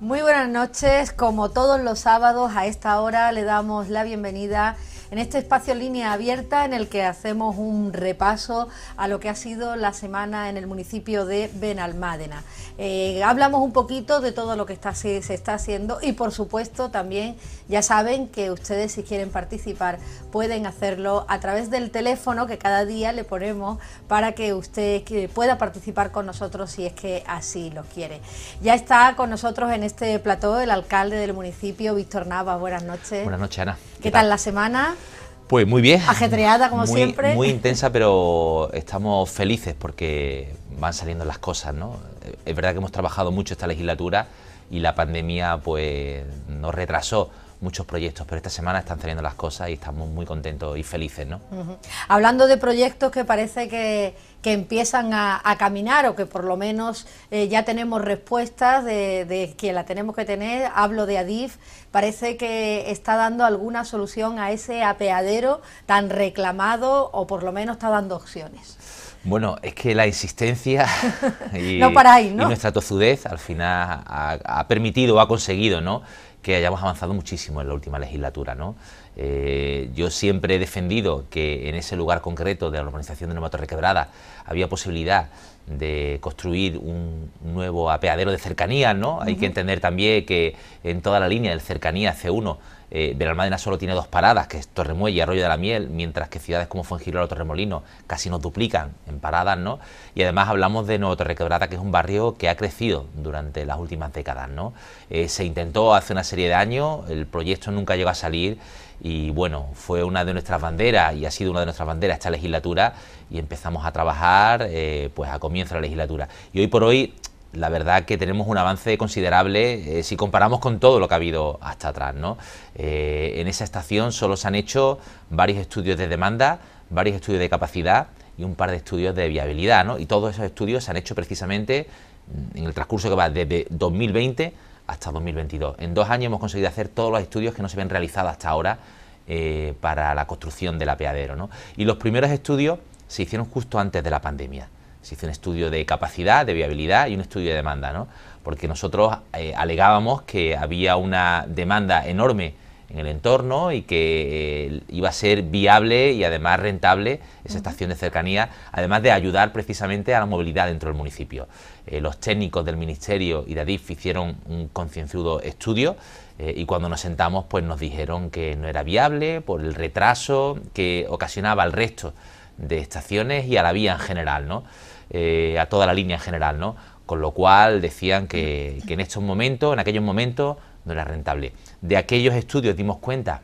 Muy buenas noches, como todos los sábados a esta hora le damos la bienvenida en este espacio Línea Abierta en el que hacemos un repaso a lo que ha sido la semana en el municipio de Benalmádena. Eh, hablamos un poquito de todo lo que se, está haciendo y por supuesto también ya saben que ustedes si quieren participar pueden hacerlo a través del teléfono que cada día le ponemos para que usted pueda participar con nosotros si es que así lo quiere. Ya está con nosotros en este plató el alcalde del municipio, Víctor Navas. Buenas noches. Buenas noches, Ana. ¿Qué, tal la semana? Pues muy bien. Ajetreada como siempre. Muy intensa, pero estamos felices porque van saliendo las cosas, ¿no? Es verdad que hemos trabajado mucho esta legislatura y la pandemia pues nos retrasó muchos proyectos, pero esta semana están saliendo las cosas y estamos muy contentos y felices, ¿no? Hablando de proyectos que parece que que empiezan a, caminar o que por lo menos eh, ya tenemos respuestas de, que la tenemos que tener. Hablo de Adif, parece que está dando alguna solución a ese apeadero tan reclamado o por lo menos está dando opciones. Bueno, es que la insistencia y, nuestra tozudez al final ha, permitido o ha conseguido, ¿no? que hayamos avanzado muchísimo en la última legislatura, ¿no? Eh, yo siempre he defendido que en ese lugar concreto de la urbanización de Nueva Torre Quebrada había posibilidad de construir un nuevo apeadero de cercanía ¿no? Hay que entender también que en toda la línea del cercanía C1 eh, solo tiene dos paradas, que es Torremuelle y Arroyo de la Miel, mientras que ciudades como Fuengirola o Torremolino casi nos duplican en paradas, ¿no? Y además hablamos de Nuevo Torrequebrada, que es un barrio que ha crecido durante las últimas décadas, ¿no? Eh, se intentó hace una serie de años, el proyecto nunca llegó a salir y bueno, fue una de nuestras banderas y ha sido una de nuestras banderas esta legislatura y empezamos a trabajar eh, pues a comienzo de la legislatura. Y hoy por hoy la verdad que tenemos un avance considerable eh, si comparamos con todo lo que ha habido hasta atrás. Eh, en esa estación solo se han hecho varios estudios de demanda, varios estudios de capacidad y un par de estudios de viabilidad. Y todos esos estudios se han hecho precisamente mm, en el transcurso que va desde 2020 hasta 2022. En dos años hemos conseguido hacer todos los estudios que no se habían realizado hasta ahora eh, para la construcción del apeadero. Y los primeros estudios se hicieron justo antes de la pandemia se hizo un estudio de capacidad, de viabilidad y un estudio de demanda, ¿no? porque nosotros eh, alegábamos que había una demanda enorme en el entorno y que eh, iba a ser viable y además rentable esa estación de cercanía, además de ayudar precisamente a la movilidad dentro del municipio. Eh, los técnicos del Ministerio y de ADIF hicieron un concienzudo estudio y cuando nos sentamos pues nos dijeron que no era viable por el retraso que ocasionaba al resto de estaciones y a la vía en general. ¿no? Eh, a toda la línea en general, ¿no? Con lo cual decían que, en estos momentos, en aquellos momentos, no era rentable. De aquellos estudios dimos cuenta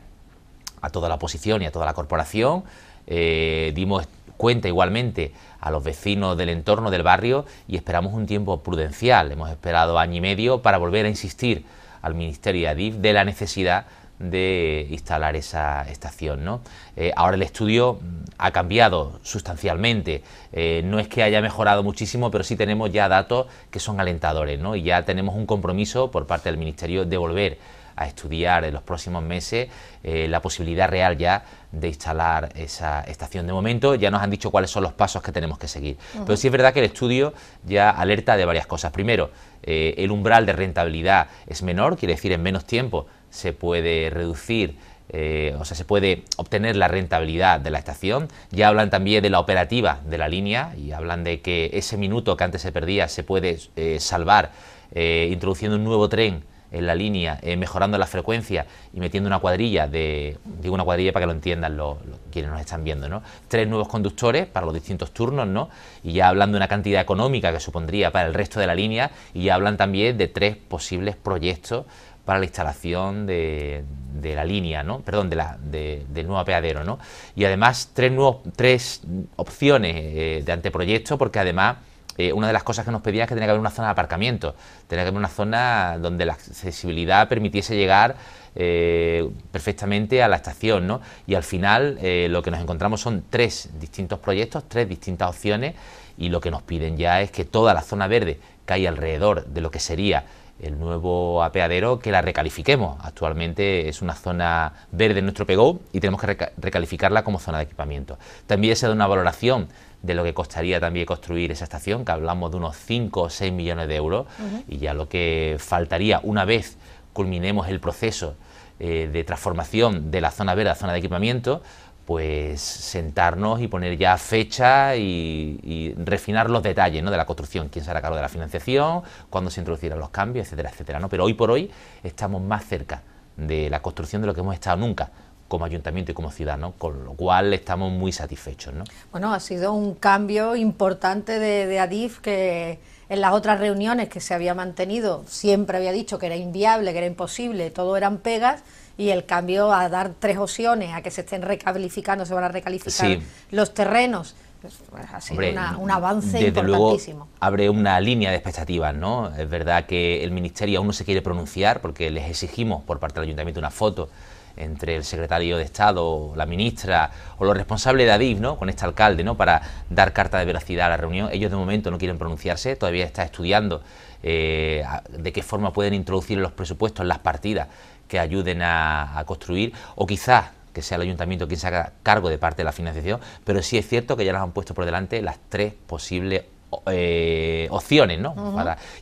a toda la oposición y a toda la corporación, eh, dimos cuenta igualmente a los vecinos del entorno del barrio y esperamos un tiempo prudencial. Hemos esperado año y medio para volver a insistir al Ministerio y a DIF de la necesidad de instalar esa estación. ¿no? Eh, ahora el estudio mm, ha cambiado sustancialmente, eh, no es que haya mejorado muchísimo, pero sí tenemos ya datos que son alentadores ¿no? y ya tenemos un compromiso por parte del Ministerio de volver a estudiar en los próximos meses eh, la posibilidad real ya de instalar esa estación. De momento ya nos han dicho cuáles son los pasos que tenemos que seguir. Pero sí es verdad que el estudio ya alerta de varias cosas. Primero, el umbral de rentabilidad es menor, quiere decir en menos tiempo se puede reducir eh, o sea, se puede obtener la rentabilidad de la estación. Ya hablan también de la operativa de la línea y hablan de que ese minuto que antes se perdía se puede eh, salvar eh, introduciendo un nuevo tren en la línea, mejorando la frecuencia y metiendo una cuadrilla de, digo una cuadrilla para que lo entiendan quienes nos están viendo, ¿no? Tres nuevos conductores para los distintos turnos, ¿no? Y ya hablan de una cantidad económica que supondría para el resto de la línea y hablan también de tres posibles proyectos para la instalación de, la línea, ¿no? perdón, de la, de, del nuevo apeadero. ¿no? Y además tres, nuevos, tres opciones eh, de anteproyecto, porque además eh, una de las cosas que nos pedían... es que tenía que haber una zona de aparcamiento, tenía que haber una zona donde la accesibilidad permitiese llegar eh, perfectamente a la estación. ¿no? Y al final lo que nos encontramos son tres distintos proyectos, tres distintas opciones, y lo que nos piden ya es que toda la zona verde que hay alrededor de lo que sería el nuevo apeadero que la recalifiquemos. Actualmente es una zona verde en nuestro pegó y tenemos que recalificarla como zona de equipamiento. También se da una valoración de lo que costaría también construir esa estación, que hablamos de unos 5 o 6 millones de euros, y ya lo que faltaría una vez culminemos el proceso eh, de transformación de la zona verde a zona de equipamiento, pues sentarnos y poner ya fecha y, refinar los detalles ¿no? de la construcción, quién será cargo de la financiación, cuándo se introducirán los cambios, etcétera, etcétera. Pero hoy por hoy estamos más cerca de la construcción de lo que hemos estado nunca como ayuntamiento y como ciudad, con lo cual estamos muy satisfechos. ¿no? Bueno, ha sido un cambio importante de, de ADIF que en las otras reuniones que se había mantenido siempre había dicho que era inviable, que era imposible, todo eran pegas y el cambio a dar tres opciones, a que se estén recalificando, se van a recalificar los terrenos. Pues, pues, ha sido un avance desde importantísimo. Luego abre una línea de expectativas, ¿no? Es verdad que el Ministerio aún no se quiere pronunciar porque les exigimos por parte del Ayuntamiento una foto entre el secretario de Estado, la ministra o los responsables de Adif, ¿no? con este alcalde, ¿no? para dar carta de veracidad a la reunión. Ellos de momento no quieren pronunciarse, todavía está estudiando eh, de qué forma pueden introducir los presupuestos las partidas que ayuden a, construir o quizás que sea el ayuntamiento quien se haga cargo de parte de la financiación, pero sí es cierto que ya nos han puesto por delante las tres posibles eh, opciones, ¿no?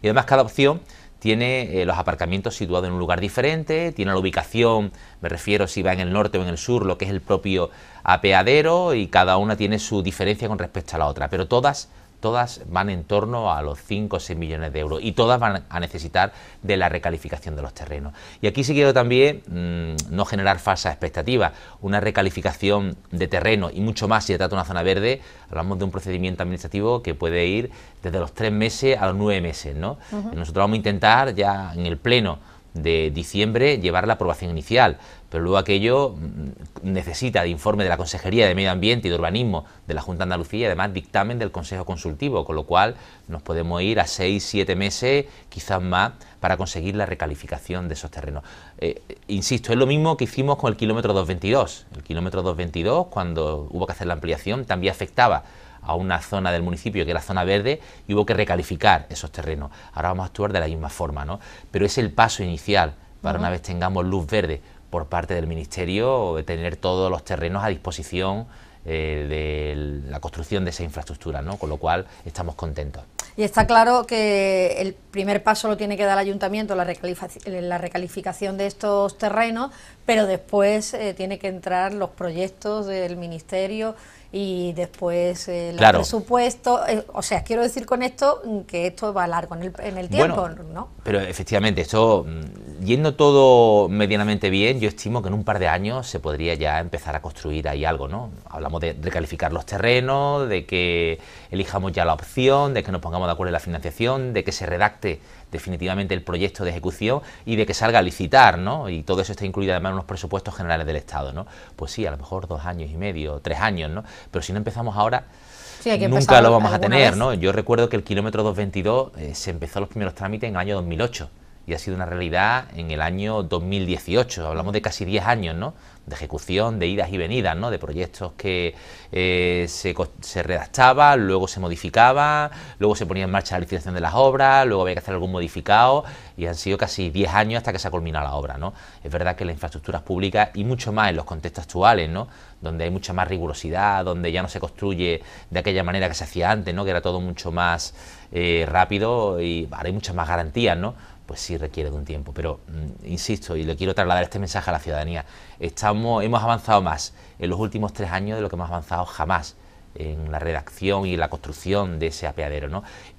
y además cada opción tiene eh, los aparcamientos situados en un lugar diferente, tiene la ubicación, me refiero si va en el norte o en el sur, lo que es el propio apeadero y cada una tiene su diferencia con respecto a la otra, pero todas todas van en torno a los 5 o 6 millones de euros y todas van a necesitar de la recalificación de los terrenos. Y aquí sí quiero también mm, no generar falsas expectativas. Una recalificación de terreno y mucho más si se trata de una zona verde, hablamos de un procedimiento administrativo que puede ir desde los 3 meses a los 9 meses. ¿no? Nosotros vamos a intentar ya en el Pleno de diciembre llevar la aprobación inicial, pero luego aquello mm, necesita de informe de la Consejería de Medio Ambiente y de Urbanismo de la Junta de Andalucía y además dictamen del Consejo Consultivo, con lo cual nos podemos ir a seis, siete meses, quizás más, para conseguir la recalificación de esos terrenos. Eh, eh, insisto, es lo mismo que hicimos con el kilómetro 222. El kilómetro 222, cuando hubo que hacer la ampliación, también afectaba a una zona del municipio que era zona verde y hubo que recalificar esos terrenos. Ahora vamos a actuar de la misma forma, ¿no? Pero es el paso inicial para una vez tengamos luz verde por parte del Ministerio, de tener todos los terrenos a disposición eh, de la construcción de esa infraestructura, ¿no? con lo cual estamos contentos. Y está claro que el primer paso lo tiene que dar el ayuntamiento, la, recalificación de estos terrenos, pero después eh, tiene que entrar los proyectos del ministerio y después el eh, presupuesto. Eh, o sea, quiero decir con esto que esto va largo en el, en el tiempo, ¿no? Pero efectivamente, esto, mm, yendo todo medianamente bien, yo estimo que en un par de años se podría ya empezar a construir ahí algo, ¿no? Hablamos de recalificar los terrenos, de que elijamos ya la opción, de que nos pongamos de acuerdo en la financiación, de que se redacte definitivamente el proyecto de ejecución y de que salga a licitar, ¿no? Y todo eso está incluido además en unos presupuestos generales del Estado, ¿no? Pues sí, a lo mejor dos años y medio, tres años, ¿no? Pero si no empezamos ahora, nunca lo vamos a tener, ¿no? Yo recuerdo que el kilómetro 222 eh, se empezó los primeros trámites en el año 2008 y ha sido una realidad en el año 2018, hablamos de casi 10 años, ¿no? de ejecución, de idas y venidas, ¿no? de proyectos que eh, se, se redactaban, luego se modificaba, luego se ponía en marcha la licitación de las obras, luego había que hacer algún modificado y han sido casi 10 años hasta que se ha culminado la obra. ¿no? Es verdad que las infraestructuras públicas y mucho más en los contextos actuales, ¿no? donde hay mucha más rigurosidad, donde ya no se construye de aquella manera que se hacía antes, ¿no? que era todo mucho más eh, rápido y ahora hay muchas más garantías, ¿no? pues sí requiere de un tiempo. Pero mm, insisto, y le quiero trasladar este mensaje a la ciudadanía, estamos, hemos avanzado más en los últimos tres años de lo que hemos avanzado jamás en la redacción y la construcción de ese apeadero.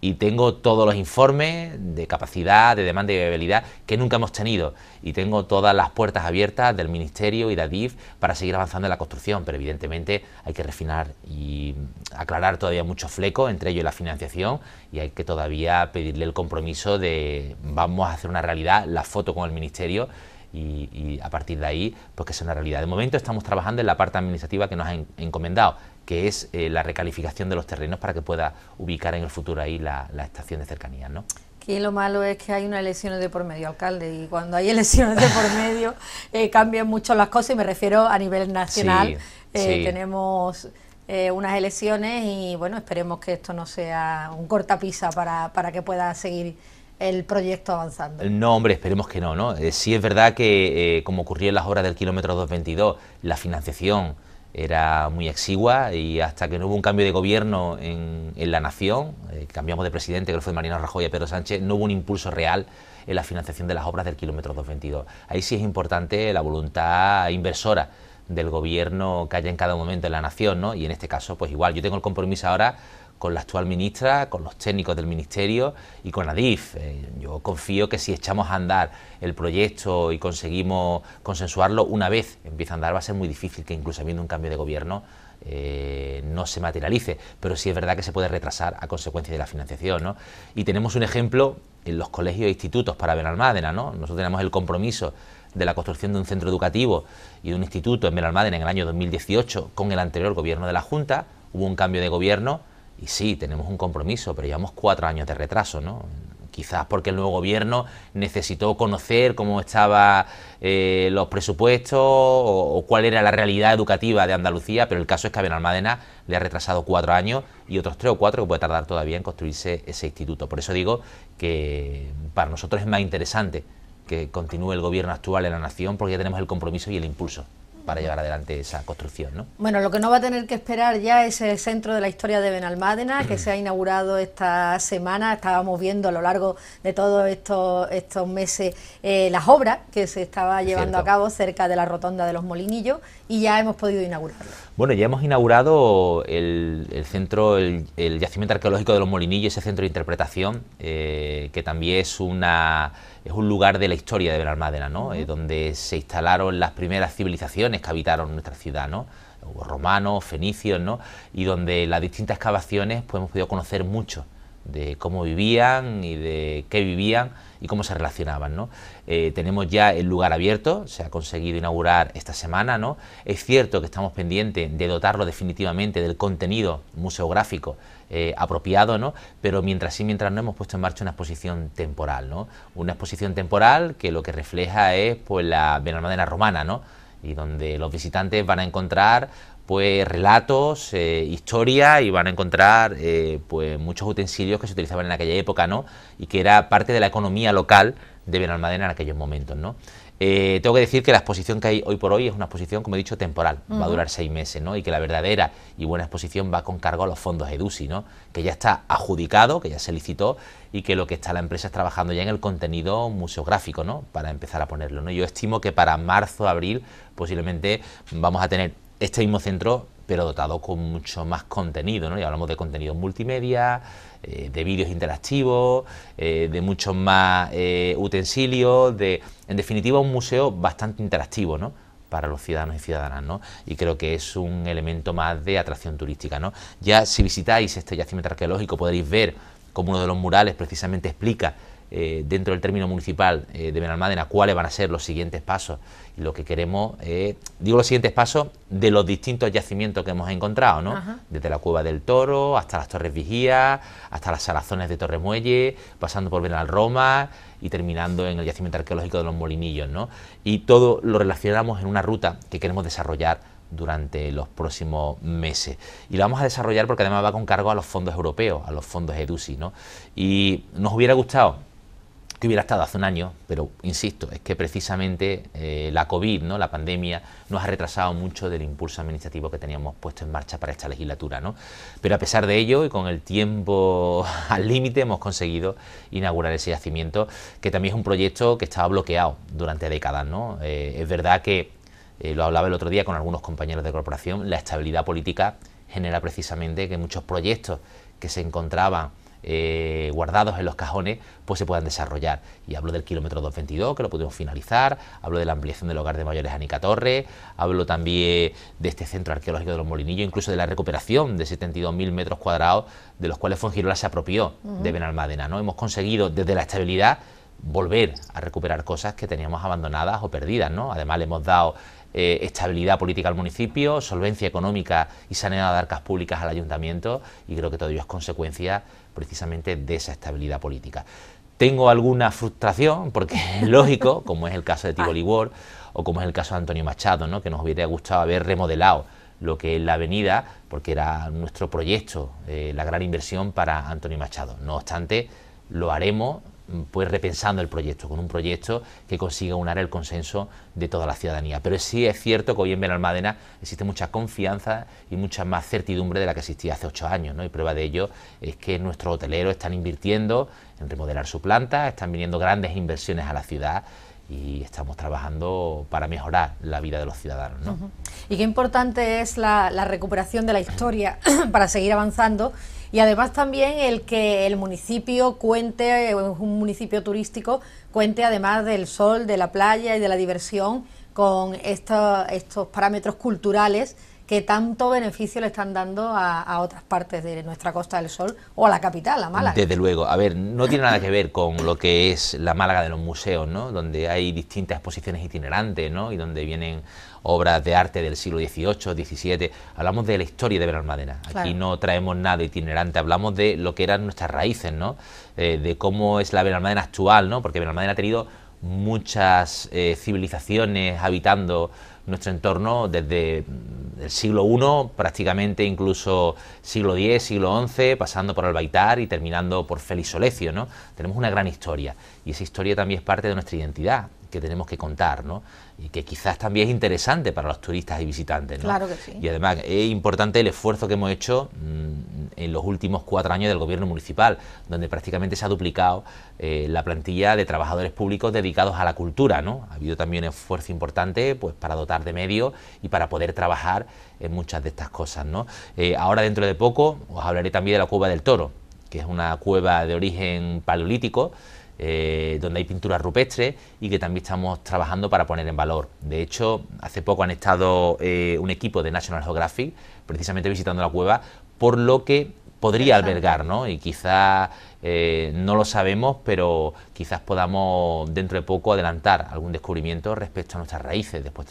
Y tengo todos los informes de capacidad, de demanda y viabilidad que nunca hemos tenido. Y tengo todas las puertas abiertas del Ministerio y de ADIF para seguir avanzando en la construcción, pero evidentemente hay que refinar y aclarar todavía mucho fleco, entre ellos la financiación, y hay que todavía pedirle el compromiso de vamos a hacer una realidad la foto con el Ministerio y, y, a partir de ahí, pues que sea una realidad. De momento estamos trabajando en la parte administrativa que nos han encomendado, que es eh, la recalificación de los terrenos para que pueda ubicar en el futuro ahí la, estación de cercanías, ¿no? lo malo es que hay unas elecciones de por medio, alcalde, y cuando hay elecciones de por medio eh, cambian mucho las cosas, y me refiero a nivel nacional. Eh, tenemos unas elecciones y bueno, esperemos que esto no sea un cortapisa para, que pueda seguir el proyecto avanzando. No, hombre, esperemos que no, ¿no? sí es verdad que, como ocurrió en las obras del kilómetro 222, la financiación era muy exigua y hasta que no hubo un cambio de gobierno en, la nación, eh, cambiamos de presidente, que fue Mariano Rajoy y Pedro Sánchez, no hubo un impulso real en la financiación de las obras del kilómetro 222. Ahí sí es importante la voluntad inversora del gobierno que haya en cada momento en la nación, ¿no? Y en este caso, pues igual, yo tengo el compromiso ahora con la actual ministra, con los técnicos del Ministerio y con la DIF, eh, yo confío que si echamos a andar el proyecto y conseguimos consensuarlo, una vez empieza a andar va a ser muy difícil que incluso habiendo un cambio de gobierno eh, no se materialice, pero sí es verdad que se puede retrasar a consecuencia de la financiación. ¿no? Y tenemos un ejemplo en los colegios e institutos para Benalmádena. ¿no? Nosotros tenemos el compromiso de la construcción de un centro educativo y de un instituto en Benalmádena en el año 2018 con el anterior gobierno de la Junta. Hubo un cambio de gobierno y sí, tenemos un compromiso, pero llevamos cuatro años de retraso, ¿no? Quizás porque el nuevo gobierno necesitó conocer cómo estaban eh, los presupuestos o, cuál era la realidad educativa de Andalucía, pero el caso es que a Benalmádena le ha retrasado cuatro años y otros tres o cuatro que puede tardar todavía en construirse ese instituto. Por eso digo que para nosotros es más interesante que continúe el gobierno actual en la nación porque ya tenemos el compromiso y el impulso para llevar adelante esa construcción. ¿no? Bueno, lo que no va a tener que esperar ya es el Centro de la Historia de Benalmádena, que se ha inaugurado esta semana. Estábamos viendo a lo largo de todos estos, estos meses eh, las obras que se estaba llevando a cabo cerca de la Rotonda de los Molinillos y ya hemos podido inaugurarlo. Bueno, ya hemos inaugurado el, centro, el, yacimiento arqueológico de los Molinillos, ese centro de interpretación, eh, que también es una es un lugar de la historia de la ¿no? Eh, donde se instalaron las primeras civilizaciones que habitaron nuestra ciudad, ¿no? romanos, fenicios, ¿no? Y donde las distintas excavaciones pues, hemos podido conocer mucho de cómo vivían y de qué vivían y cómo se relacionaban. ¿no? Eh, tenemos ya el lugar abierto, se ha conseguido inaugurar esta semana. ¿no? Es cierto que estamos pendientes de dotarlo definitivamente del contenido museográfico eh, apropiado, ¿no? pero mientras sí, mientras no, hemos puesto en marcha una exposición temporal. ¿no? Una exposición temporal que lo que refleja es pues, la Benalmadena romana, y donde los visitantes van a encontrar pues relatos, eh, historia... y van a encontrar eh, pues muchos utensilios que se utilizaban en aquella época, ¿no? Y que era parte de la economía local de Benalmádena en aquellos momentos, ¿no? Eh, tengo que decir que la exposición que hay hoy por hoy es una exposición, como he dicho, temporal, va a durar seis meses, ¿no? Y que la verdadera y buena exposición va con cargo a los fondos EDUSI, ¿no? Que ya está adjudicado, que ya se licitó y que lo que está la empresa es trabajando ya en el contenido museográfico, ¿no? Para empezar a ponerlo, ¿no? Yo estimo que para marzo, abril, posiblemente vamos a tener este mismo centro, pero dotado con mucho más contenido, ¿no? Y hablamos de contenido multimedia, eh, de vídeos interactivos, eh, de muchos más eh, utensilios, de, en definitiva, un museo bastante interactivo, ¿no? para los ciudadanos y ciudadanas, ¿no? Y creo que es un elemento más de atracción turística, ¿no? Ya si visitáis este yacimiento arqueológico podréis ver cómo uno de los murales precisamente explica eh, dentro del término municipal eh, de Benalmádena cuáles van a ser los siguientes pasos. Y lo que queremos, eh, digo los siguientes pasos de los distintos yacimientos que hemos encontrado, ¿no? Desde la Cueva del Toro hasta las Torres Vigías... hasta las salazones de Torremuelle, pasando por Benalroma... y terminando en el yacimiento arqueológico de los Molinillos, ¿no? Y todo lo relacionamos en una ruta que queremos desarrollar durante los próximos meses. Y lo vamos a desarrollar porque además va con cargo a los fondos europeos, a los fondos EDUSI, ¿no? Y nos hubiera gustado que hubiera estado hace un año, pero insisto, es que precisamente eh, la COVID, ¿no? la pandemia, nos ha retrasado mucho del impulso administrativo que teníamos puesto en marcha para esta legislatura. Pero a pesar de ello y con el tiempo al límite hemos conseguido inaugurar ese yacimiento, que también es un proyecto que estaba bloqueado durante décadas. ¿no? Eh, es verdad que, eh, lo hablaba el otro día con algunos compañeros de corporación, la estabilidad política genera precisamente que muchos proyectos que se encontraban eh, guardados en los cajones, pues se puedan desarrollar. Y hablo del kilómetro 222, que lo pudimos finalizar, hablo de la ampliación del hogar de mayores Anica Torres, hablo también de este centro arqueológico de los Molinillos, incluso de la recuperación de 72.000 metros cuadrados, de los cuales Fongirola se apropió de Benalmádena. ¿no? Hemos conseguido desde la estabilidad volver a recuperar cosas que teníamos abandonadas o perdidas. ¿no? Además, le hemos dado eh, estabilidad política al municipio, solvencia económica y sanidad de arcas públicas al ayuntamiento y creo que todo ello es consecuencia precisamente de esa estabilidad política. Tengo alguna frustración, porque es lógico, como es el caso de Tivoli ah. World... o como es el caso de Antonio Machado, ¿no? que nos hubiera gustado haber remodelado lo que es la avenida, porque era nuestro proyecto, eh, la gran inversión para Antonio Machado. No obstante, lo haremos Mm, pues repensando el proyecto, con un proyecto que consiga unar el consenso de toda la ciudadanía. Pero sí es cierto que hoy en Benalmádena existe mucha confianza y mucha más certidumbre de la que existía hace ocho años, ¿no? Y prueba de ello es que nuestros hoteleros están invirtiendo en remodelar su planta, están viniendo grandes inversiones a la ciudad y estamos trabajando para mejorar la vida de los ciudadanos. ¿no? Y qué importante es la recuperación de la historia para seguir avanzando y además también el que el municipio cuente, eh, un municipio turístico, cuente además del sol, de la playa y de la diversión con estos, parámetros culturales que tanto beneficio le están dando a, a, otras partes de nuestra Costa del Sol o a la capital, a Málaga. Desde luego, a ver, no tiene nada que ver con lo que es la Málaga de los museos, ¿no? Donde hay distintas exposiciones itinerantes, ¿no? Y donde vienen obras de arte del siglo XVIII, XVII, hablamos de la historia de Benalmádena. Aquí no traemos nada itinerante, hablamos de lo que eran nuestras raíces, ¿no? Eh, de cómo es la Benalmádena actual, ¿no? Porque Benalmádena ha tenido muchas eh, civilizaciones habitando nuestro entorno desde mm, el siglo I, prácticamente incluso siglo X, siglo XI, pasando por Albaitar y terminando por Felisolecio ¿no? Tenemos una gran historia y esa historia también es parte de nuestra identidad que tenemos que contar, ¿no? y que quizás también es interesante para los turistas y visitantes. ¿no? Claro que sí. Y además es importante el esfuerzo que hemos hecho mm, en los últimos cuatro años del gobierno municipal, donde prácticamente se ha duplicado eh, la plantilla de trabajadores públicos dedicados a la cultura. ¿no? Ha habido también esfuerzo importante pues, para dotar de medios y para poder trabajar en muchas de estas cosas. ¿no? Eh, ahora dentro de poco os hablaré también de la Cueva del Toro, que es una cueva de origen paleolítico eh, donde hay pinturas rupestres y que también estamos trabajando para poner en valor. De hecho, hace poco han estado eh, un equipo de National Geographic precisamente visitando la cueva, por lo que podría albergar, ¿no? Y quizás eh, no lo sabemos, pero quizás podamos dentro de poco adelantar algún descubrimiento respecto a nuestras raíces, después,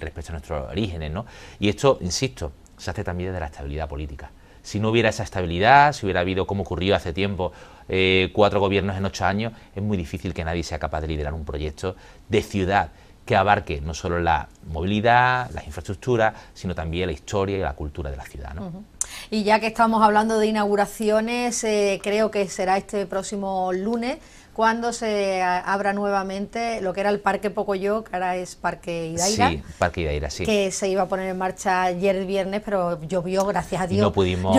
respecto a nuestros orígenes, ¿no? Y esto, insisto, se hace también de la estabilidad política. Si no hubiera esa estabilidad, si hubiera habido, como ocurrió hace tiempo, eh, cuatro gobiernos en ocho años, es muy difícil que nadie sea capaz de liderar un proyecto de ciudad que abarque no solo la movilidad, las infraestructuras, sino también la historia y la cultura de la ciudad. Y ya que estamos hablando de inauguraciones, eh, creo que será este próximo lunes cuando se abra nuevamente lo que era el Parque Pocoyo, que ahora es Parque Idaira. Sí, Parque Idaira, sí. Que se iba a poner en marcha ayer viernes, pero llovió, gracias a Dios. No pudimos.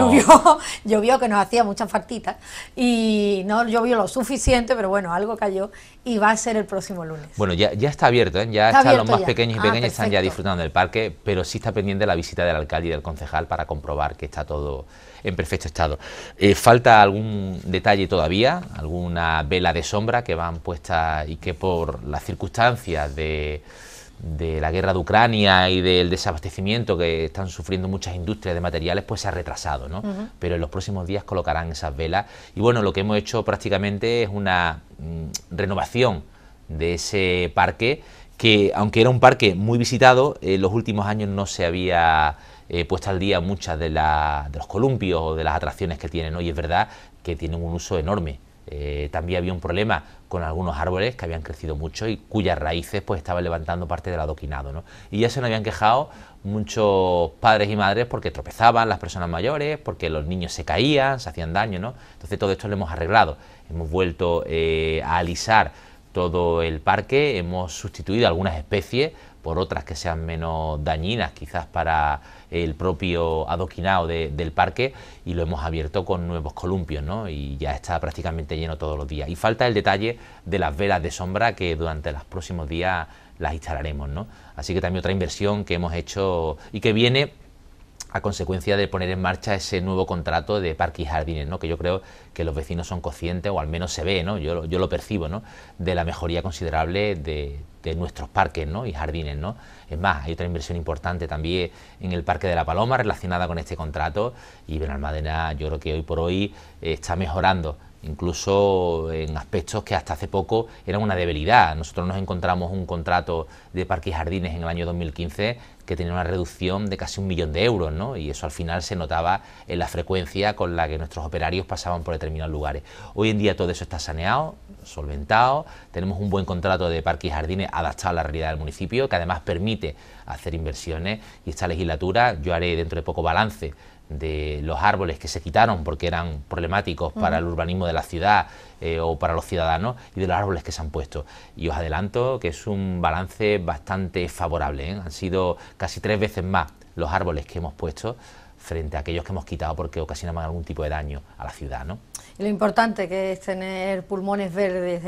Llovió, que nos hacía muchas faltitas y no llovió lo suficiente, pero bueno, algo cayó y va a ser el próximo lunes. Bueno, ya, está abierto, ¿eh? ya están los más pequeños y ah, pequeñas están ya disfrutando del parque, pero sí está pendiente la visita del alcalde y del concejal para comprobar que está todo en perfecto estado. Eh, falta algún detalle todavía, alguna vela de sombra que van puestas y que por las circunstancias de de la guerra de Ucrania y del desabastecimiento que están sufriendo muchas industrias de materiales, pues se ha retrasado, ¿no? Pero en los próximos días colocarán esas velas. Y bueno, lo que hemos hecho prácticamente es una mm, renovación de ese parque que, aunque era un parque muy visitado, en los últimos años no se había eh, puesta al día muchas de, la, los columpios o de las atracciones que tienen, hoy es verdad que tienen un uso enorme. Eh, también había un problema con algunos árboles que habían crecido mucho y cuyas raíces pues estaban levantando parte del adoquinado. Y ya se nos habían quejado muchos padres y madres porque tropezaban las personas mayores, porque los niños se caían, se hacían daño. Entonces todo esto lo hemos arreglado. Hemos vuelto eh, a alisar todo el parque, hemos sustituido algunas especies por otras que sean menos dañinas quizás para el propio adoquinado del parque y lo hemos abierto con nuevos columpios ¿no? y ya está prácticamente lleno todos los días. Y falta el detalle de las velas de sombra que durante los próximos días las instalaremos. ¿no? Así que también otra inversión que hemos hecho y que viene a consecuencia de poner en marcha ese nuevo contrato de parques y jardines, ¿no? que yo creo que los vecinos son conscientes, o al menos se ve, ¿no? yo, lo percibo, ¿no? de la mejoría considerable de, nuestros parques y jardines. ¿no? Es más, hay otra inversión importante también en el Parque de la Paloma relacionada con este contrato y Benalmádena yo creo que hoy por hoy eh, está mejorando incluso en aspectos que hasta hace poco eran una debilidad. Nosotros nos encontramos un contrato de parques y jardines en el año 2015 que tenía una reducción de casi un millón de euros, ¿no? y eso al final se notaba en la frecuencia con la que nuestros operarios pasaban por determinados lugares. Hoy en día todo eso está saneado, solventado, tenemos un buen contrato de parques y jardines adaptado a la realidad del municipio, que además permite hacer inversiones, y esta legislatura, yo haré dentro de poco balance de los árboles que se quitaron porque eran problemáticos para el urbanismo de la ciudad eh, o para los ciudadanos y de los árboles que se han puesto. Y os adelanto que es un balance bastante favorable. ¿eh? Han sido casi tres veces más los árboles que hemos puesto frente a aquellos que hemos quitado porque ocasionaban algún tipo de daño a la ciudad. Y lo importante que es tener pulmones verdes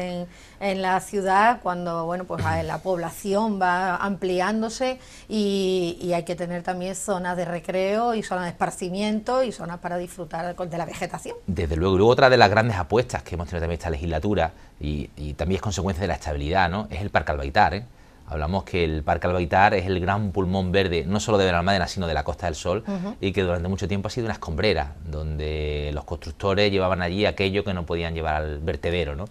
en, la ciudad cuando bueno pues la población va ampliándose y, hay que tener también zonas de recreo y zonas de esparcimiento y zonas para disfrutar de la vegetación. Desde luego, otra de las grandes apuestas que hemos tenido también esta legislatura y, también es consecuencia de la estabilidad, ¿no? es el Parque Albaitar. ¿eh? Hablamos que el Parque Albaitar es el gran pulmón verde, no solo de Benalmádena, sino de la Costa del Sol, y que durante mucho tiempo ha sido una escombrera, donde los constructores llevaban allí aquello que no podían llevar al vertedero. ¿no?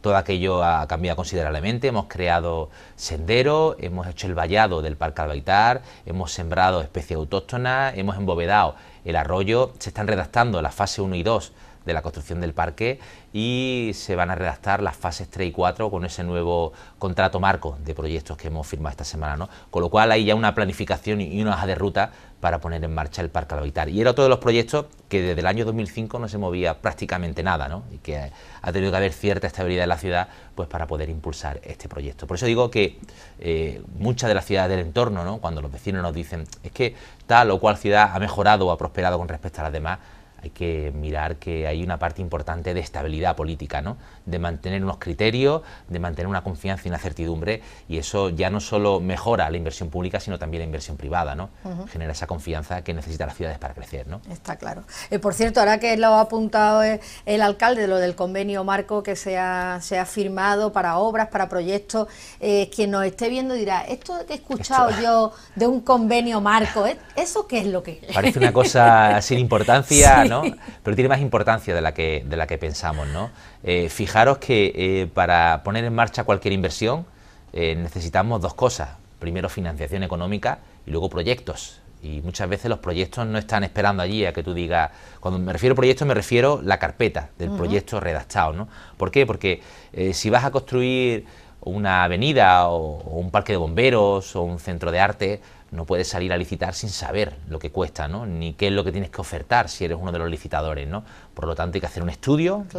Todo aquello ha cambiado considerablemente, hemos creado senderos, hemos hecho el vallado del Parque Albaitar, hemos sembrado especies autóctonas, hemos embovedado el arroyo, se están redactando las fases 1 y 2 de la construcción del parque y se van a redactar las fases 3 y 4 con ese nuevo contrato marco de proyectos que hemos firmado esta semana. ¿no? Con lo cual hay ya una planificación y una hoja de ruta para poner en marcha el parque al habitar. Y era otro de los proyectos que desde el año 2005 no se movía prácticamente nada ¿no? y que ha tenido que haber cierta estabilidad en la ciudad pues, para poder impulsar este proyecto. Por eso digo que eh, muchas de las ciudades del entorno, ¿no? cuando los vecinos nos dicen es que tal o cual ciudad ha mejorado o ha prosperado con respecto a las demás, hay que mirar que hay una parte importante de estabilidad política, ¿no? de mantener unos criterios, de mantener una confianza y una certidumbre, y eso ya no solo mejora la inversión pública, sino también la inversión privada, ¿no? genera esa confianza que necesitan las ciudades para crecer. ¿no? Está claro. Eh, por cierto, ahora que lo ha apuntado eh, el alcalde lo del convenio marco que se ha, firmado para obras, para proyectos, eh, quien nos esté viendo dirá, esto que he escuchado yo de un convenio marco, ¿eso qué es lo que Parece una cosa sin importancia. Pero tiene más importancia de la que, de la que pensamos, ¿no? Eh, fijaros que eh, para poner en marcha cualquier inversión eh, necesitamos dos cosas. Primero financiación económica y luego proyectos. Y muchas veces los proyectos no están esperando allí a que tú digas, cuando me refiero a proyectos me refiero a la carpeta del proyecto redactado, ¿no? ¿Por qué? Porque si vas a construir una avenida o un parque de bomberos o un centro de arte, no puedes salir a licitar sin saber lo que cuesta, ¿no? ni qué es lo que tienes que ofertar si eres uno de los licitadores. ¿no? Por lo tanto, hay que hacer un estudio, eh,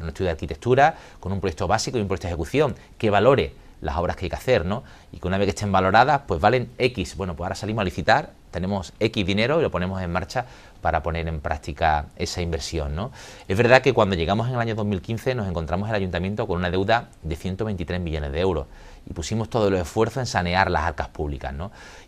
un estudio de arquitectura, con un proyecto básico y un proyecto de ejecución, que valore las obras que hay que hacer, ¿no? Y que una vez que estén valoradas, pues valen X. Bueno, pues ahora salimos a licitar, tenemos X dinero y lo ponemos en marcha para poner en práctica esa inversión, ¿no? Es verdad que cuando llegamos en el año 2015 nos encontramos el ayuntamiento con una deuda de 123 millones de euros y pusimos todo el esfuerzo en sanear las arcas públicas.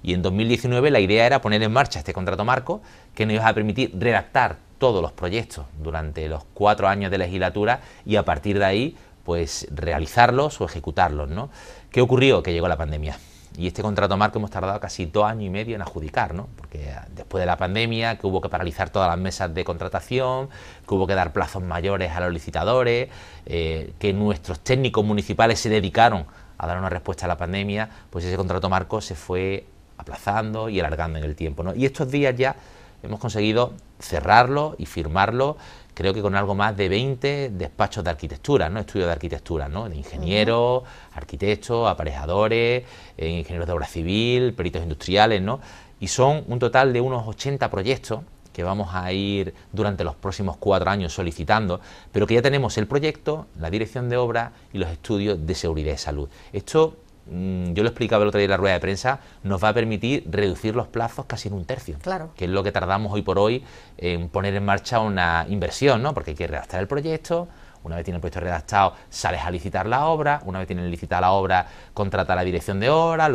Y en 2019 la idea era poner en marcha este contrato marco que nos iba a permitir redactar todos los proyectos durante los cuatro años de legislatura y a partir de ahí pues realizarlos o ejecutarlos. ¿no? ¿Qué ocurrió? Que llegó la pandemia. Y este contrato marco hemos tardado casi dos años y medio en adjudicar, ¿no? Porque ah, después de la pandemia, que hubo que paralizar todas las mesas de contratación, que hubo que dar plazos mayores a los licitadores, eh, que nuestros técnicos municipales se dedicaron a dar una respuesta a la pandemia, pues ese contrato marco se fue aplazando y alargando en el tiempo. Y estos días ya hemos conseguido cerrarlo y firmarlo, creo que con algo más de 20 despachos de arquitectura, ¿no? estudios de arquitectura, de ingenieros, arquitectos, aparejadores, eh, ingenieros de obra civil, peritos industriales, ¿no? y son un total de unos 80 proyectos que vamos a ir durante los próximos cuatro años solicitando, pero que ya tenemos el proyecto, la dirección de obra y los estudios de seguridad y salud. Esto, mm, yo lo explicaba el otro día en la rueda de prensa, nos va a permitir reducir los plazos casi en un tercio, claro. que es lo que tardamos hoy por hoy en poner en marcha una inversión, ¿no? porque hay que redactar el proyecto, una vez tiene el proyecto redactado, sales a licitar la obra, una vez tienen licitada la obra, contrata la dirección de obra,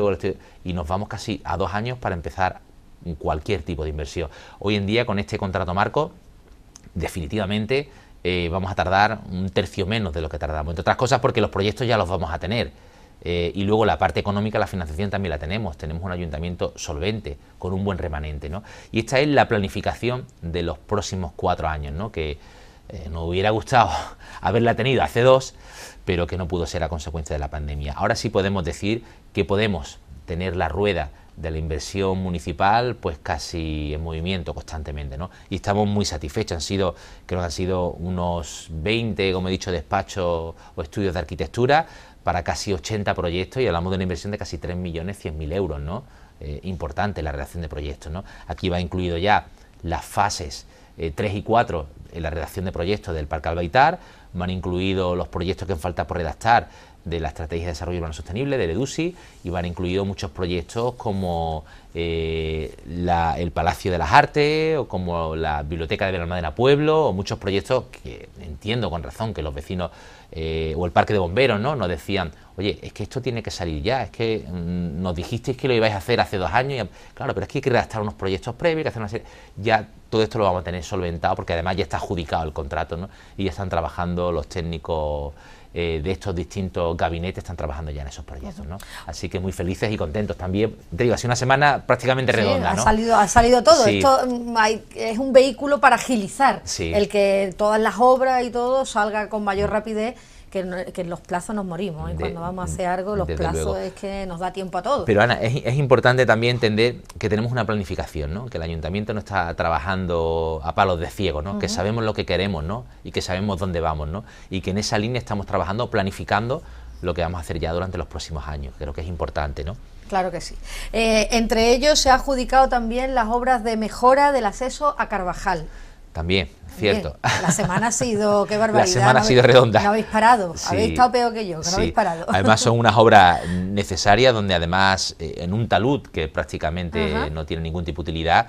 y nos vamos casi a dos años para empezar cualquier tipo de inversión. Hoy en día, con este contrato marco, definitivamente eh, vamos a tardar un tercio menos de lo que tardamos, entre otras cosas porque los proyectos ya los vamos a tener. Eh, y luego la parte económica, la financiación también la tenemos. Tenemos un ayuntamiento solvente, con un buen remanente. Y esta es la planificación de los próximos cuatro años, ¿no? que eh, nos hubiera gustado haberla tenido hace dos, pero que no pudo ser a consecuencia de la pandemia. Ahora sí podemos decir que podemos tener la rueda de la inversión municipal, pues casi en movimiento constantemente, ¿no? Y estamos muy satisfechos, han sido, que nos han sido unos 20, como he dicho, despachos o estudios de arquitectura para casi 80 proyectos y hablamos de una inversión de casi 3.100.000 euros, ¿no? Eh, importante la redacción de proyectos, ¿no? Aquí va incluido ya las fases 3 eh, y 4 en la redacción de proyectos del Parque Albaitar, me han incluido los proyectos que falta por redactar de la Estrategia de Desarrollo Urbano Sostenible, de Ledusi y van incluidos muchos proyectos como eh, el Palacio de las Artes, o como la Biblioteca de Benalmádena Pueblo, o muchos proyectos que entiendo con razón que los vecinos, eh, o el Parque de Bomberos, ¿no? nos decían, oye, es que esto tiene que salir ya, es que mm, nos dijisteis que lo ibais a hacer hace dos años, y, claro, pero es que hay que redactar unos proyectos previos, que hacer ya todo esto lo vamos a tener solventado, porque además ya está adjudicado el contrato, y ya están trabajando los técnicos eh, de estos distintos gabinetes están trabajando ya en esos proyectos. ¿no? Así que muy felices y contentos también. Te digo, ha sido una semana prácticamente redonda. Ha, salido, ha salido todo. Esto mm, es un vehículo para agilizar el que todas las obras y todo salga con mayor mm. rapidez que, los plazos nos morimos. y ¿eh? Cuando vamos a mm, hacer algo, los plazos es que nos da tiempo a todos. Pero Ana, es, importante también entender que tenemos una planificación, ¿no? que el ayuntamiento no está trabajando a palos de ciego, ¿no? que sabemos lo que queremos ¿no? y que sabemos dónde vamos. ¿no? Y que en esa línea estamos trabajando, planificando lo que vamos a hacer ya durante los próximos años. Creo que es importante. ¿no? Claro que sí. Eh, entre ellos se ha adjudicado también las obras de mejora del acceso a Carvajal. También, cierto. La semana ha sido, qué barbaridad. La semana ha sido redonda. No habéis parado, habéis estado peor que yo, que no habéis parado. Además son unas obras necesarias donde además eh, en un talud que prácticamente no tiene ningún tipo de utilidad,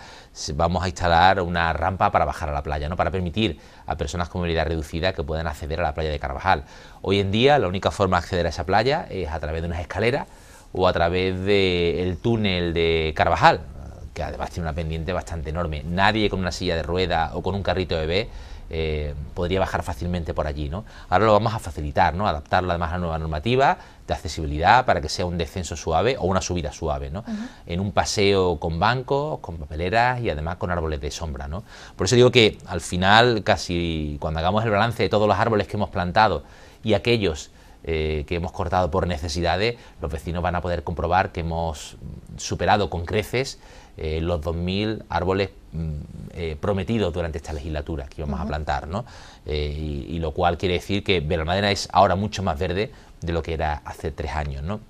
vamos a instalar una rampa para bajar a la playa, ¿no? para permitir a personas con movilidad reducida que puedan acceder a la playa de Carvajal. Hoy en día la única forma de acceder a esa playa es a través de unas escaleras o a través del el túnel de Carvajal, que además tiene una pendiente bastante enorme. Nadie con una silla de rueda o con un carrito de bebé eh, podría bajar fácilmente por allí. ¿no? Ahora lo vamos a facilitar, ¿no? adaptarlo además a la nueva normativa de accesibilidad para que sea un descenso suave o una subida suave, ¿no? en un paseo con bancos, con papeleras y además con árboles de sombra. ¿no? Por eso digo que al final, casi cuando hagamos el balance de todos los árboles que hemos plantado y aquellos eh, que hemos cortado por necesidades, los vecinos van a poder comprobar que hemos superado con creces eh, los 2.000 árboles mm, eh, prometidos durante esta legislatura que íbamos a plantar, ¿no? Eh, y, lo cual quiere decir que Madena es ahora mucho más verde de lo que era hace tres años, ¿no?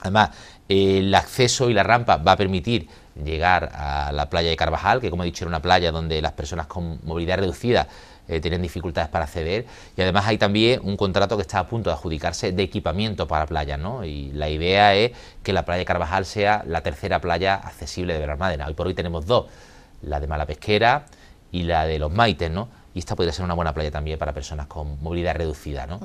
Además, el acceso y la rampa va a permitir llegar a la playa de Carvajal, que como he dicho era una playa donde las personas con movilidad reducida eh, ...tienen dificultades para acceder. Y además hay también un contrato que está a punto de adjudicarse de equipamiento para playa ¿no? Y la idea es que la playa de Carvajal sea la tercera playa accesible de Benalmádena. Hoy por hoy tenemos dos, la de Malapesquera y la de los Maites, ¿no? y esta podría ser una buena playa también para personas con movilidad reducida. ¿no?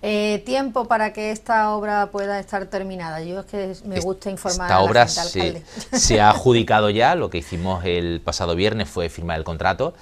Eh, ¿Tiempo para que esta obra pueda estar terminada? Yo es que me gusta informar esta obra se, ha adjudicado ya, lo que hicimos el pasado viernes fue firmar el contrato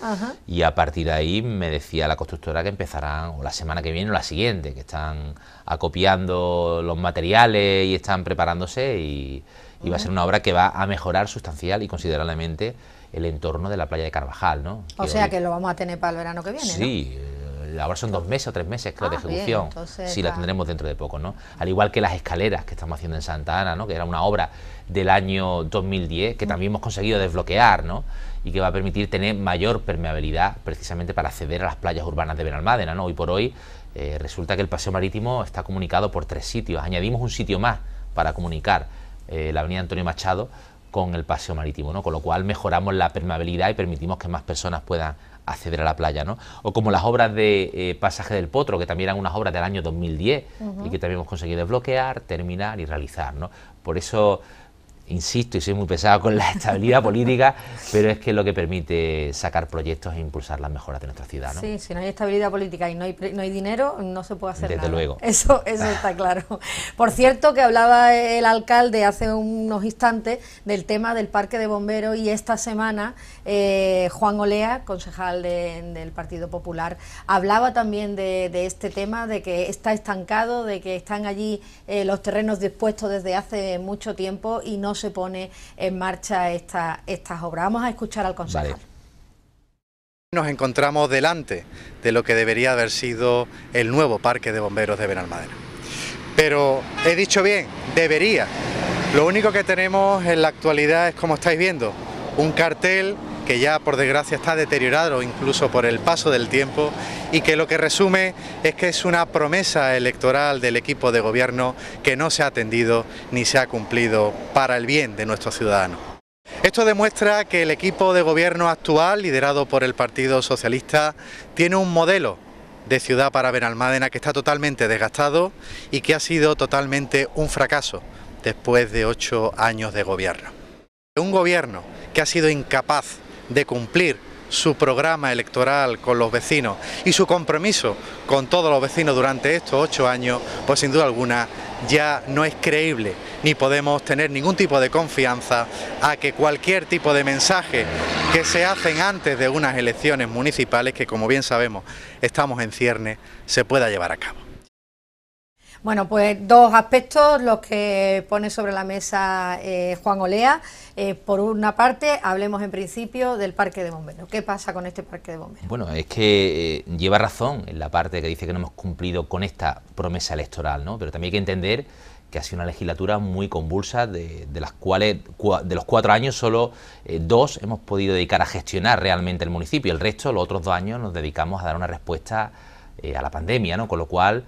y a partir de ahí me decía la constructora que empezarán o la semana que viene o la siguiente, que están acopiando los materiales y están preparándose y, va a ser una obra que va a mejorar sustancial y considerablemente el entorno de la playa de Carvajal. ¿no? O sea que lo vamos a tener para el verano que viene. Sí, eh, ahora son dos meses o tres meses creo de ah, ejecución. sí, la tendremos dentro de poco, ¿no? Al igual que las escaleras que estamos haciendo en Santa Ana, ¿no? Que era una obra del año 2010 que también hemos conseguido desbloquear, ¿no? Y que va a permitir tener mayor permeabilidad precisamente para acceder a las playas urbanas de Benalmádena, Hoy por hoy eh, resulta que el paseo marítimo está comunicado por tres sitios. Añadimos un sitio más para comunicar eh, la avenida Antonio Machado con el paseo marítimo, ¿no? con lo cual mejoramos la permeabilidad y permitimos que más personas puedan acceder a la playa, ¿no? O como las obras de eh, Pasaje del Potro, que también eran unas obras del año 2010 y que también hemos conseguido desbloquear, terminar y realizar, ¿no? Por eso insisto y soy muy pesado con la estabilidad política, pero es que es lo que permite sacar proyectos e impulsar las mejoras de nuestra ciudad. Sí, si no hay estabilidad política y no hay, no hay dinero, no se puede hacer Desde luego. Eso, eso está claro. Por cierto, que hablaba el alcalde hace unos instantes del tema del parque de bomberos y esta semana eh, Juan Olea, concejal del Partido Popular, hablaba también de, este tema, de que está estancado, de que están allí eh, los terrenos dispuestos desde hace mucho tiempo y no se pone en marcha esta, estas obras. Vamos a escuchar al concejal. Nos encontramos delante de lo que debería haber sido el nuevo parque de bomberos de Benalmádena. Pero he dicho bien, debería. Lo único que tenemos en la actualidad es, como estáis viendo, un cartel que ya por desgracia está deteriorado incluso por el paso del tiempo y que lo que resume es que es una promesa electoral del equipo de gobierno que no se ha atendido ni se ha cumplido para el bien de nuestros ciudadanos. Esto demuestra que el equipo de gobierno actual, liderado por el Partido Socialista, tiene un modelo de ciudad para Benalmádena que está totalmente desgastado y que ha sido totalmente un fracaso después de ocho años de gobierno. Un gobierno que ha sido incapaz de cumplir su programa electoral con los vecinos y su compromiso con todos los vecinos durante estos ocho años, pues sin duda alguna ya no es creíble ni podemos tener ningún tipo de confianza a que cualquier tipo de mensaje que se hacen antes de unas elecciones municipales, que como bien sabemos estamos en cierne, se pueda llevar a cabo. Bueno, pues dos aspectos los que pone sobre la mesa eh, Juan Olea. Eh, por una parte, hablemos en principio del parque de bomberos. ¿Qué pasa con este parque de bomberos? Bueno, es que eh, lleva razón en la parte que dice que no hemos cumplido con esta promesa electoral, ¿no? Pero también hay que entender que ha sido una legislatura muy convulsa, de, las cuales de los cuatro años solo dos hemos podido dedicar a gestionar realmente el municipio, el resto, los otros dos años, nos dedicamos a dar una respuesta a la pandemia, ¿no? con lo cual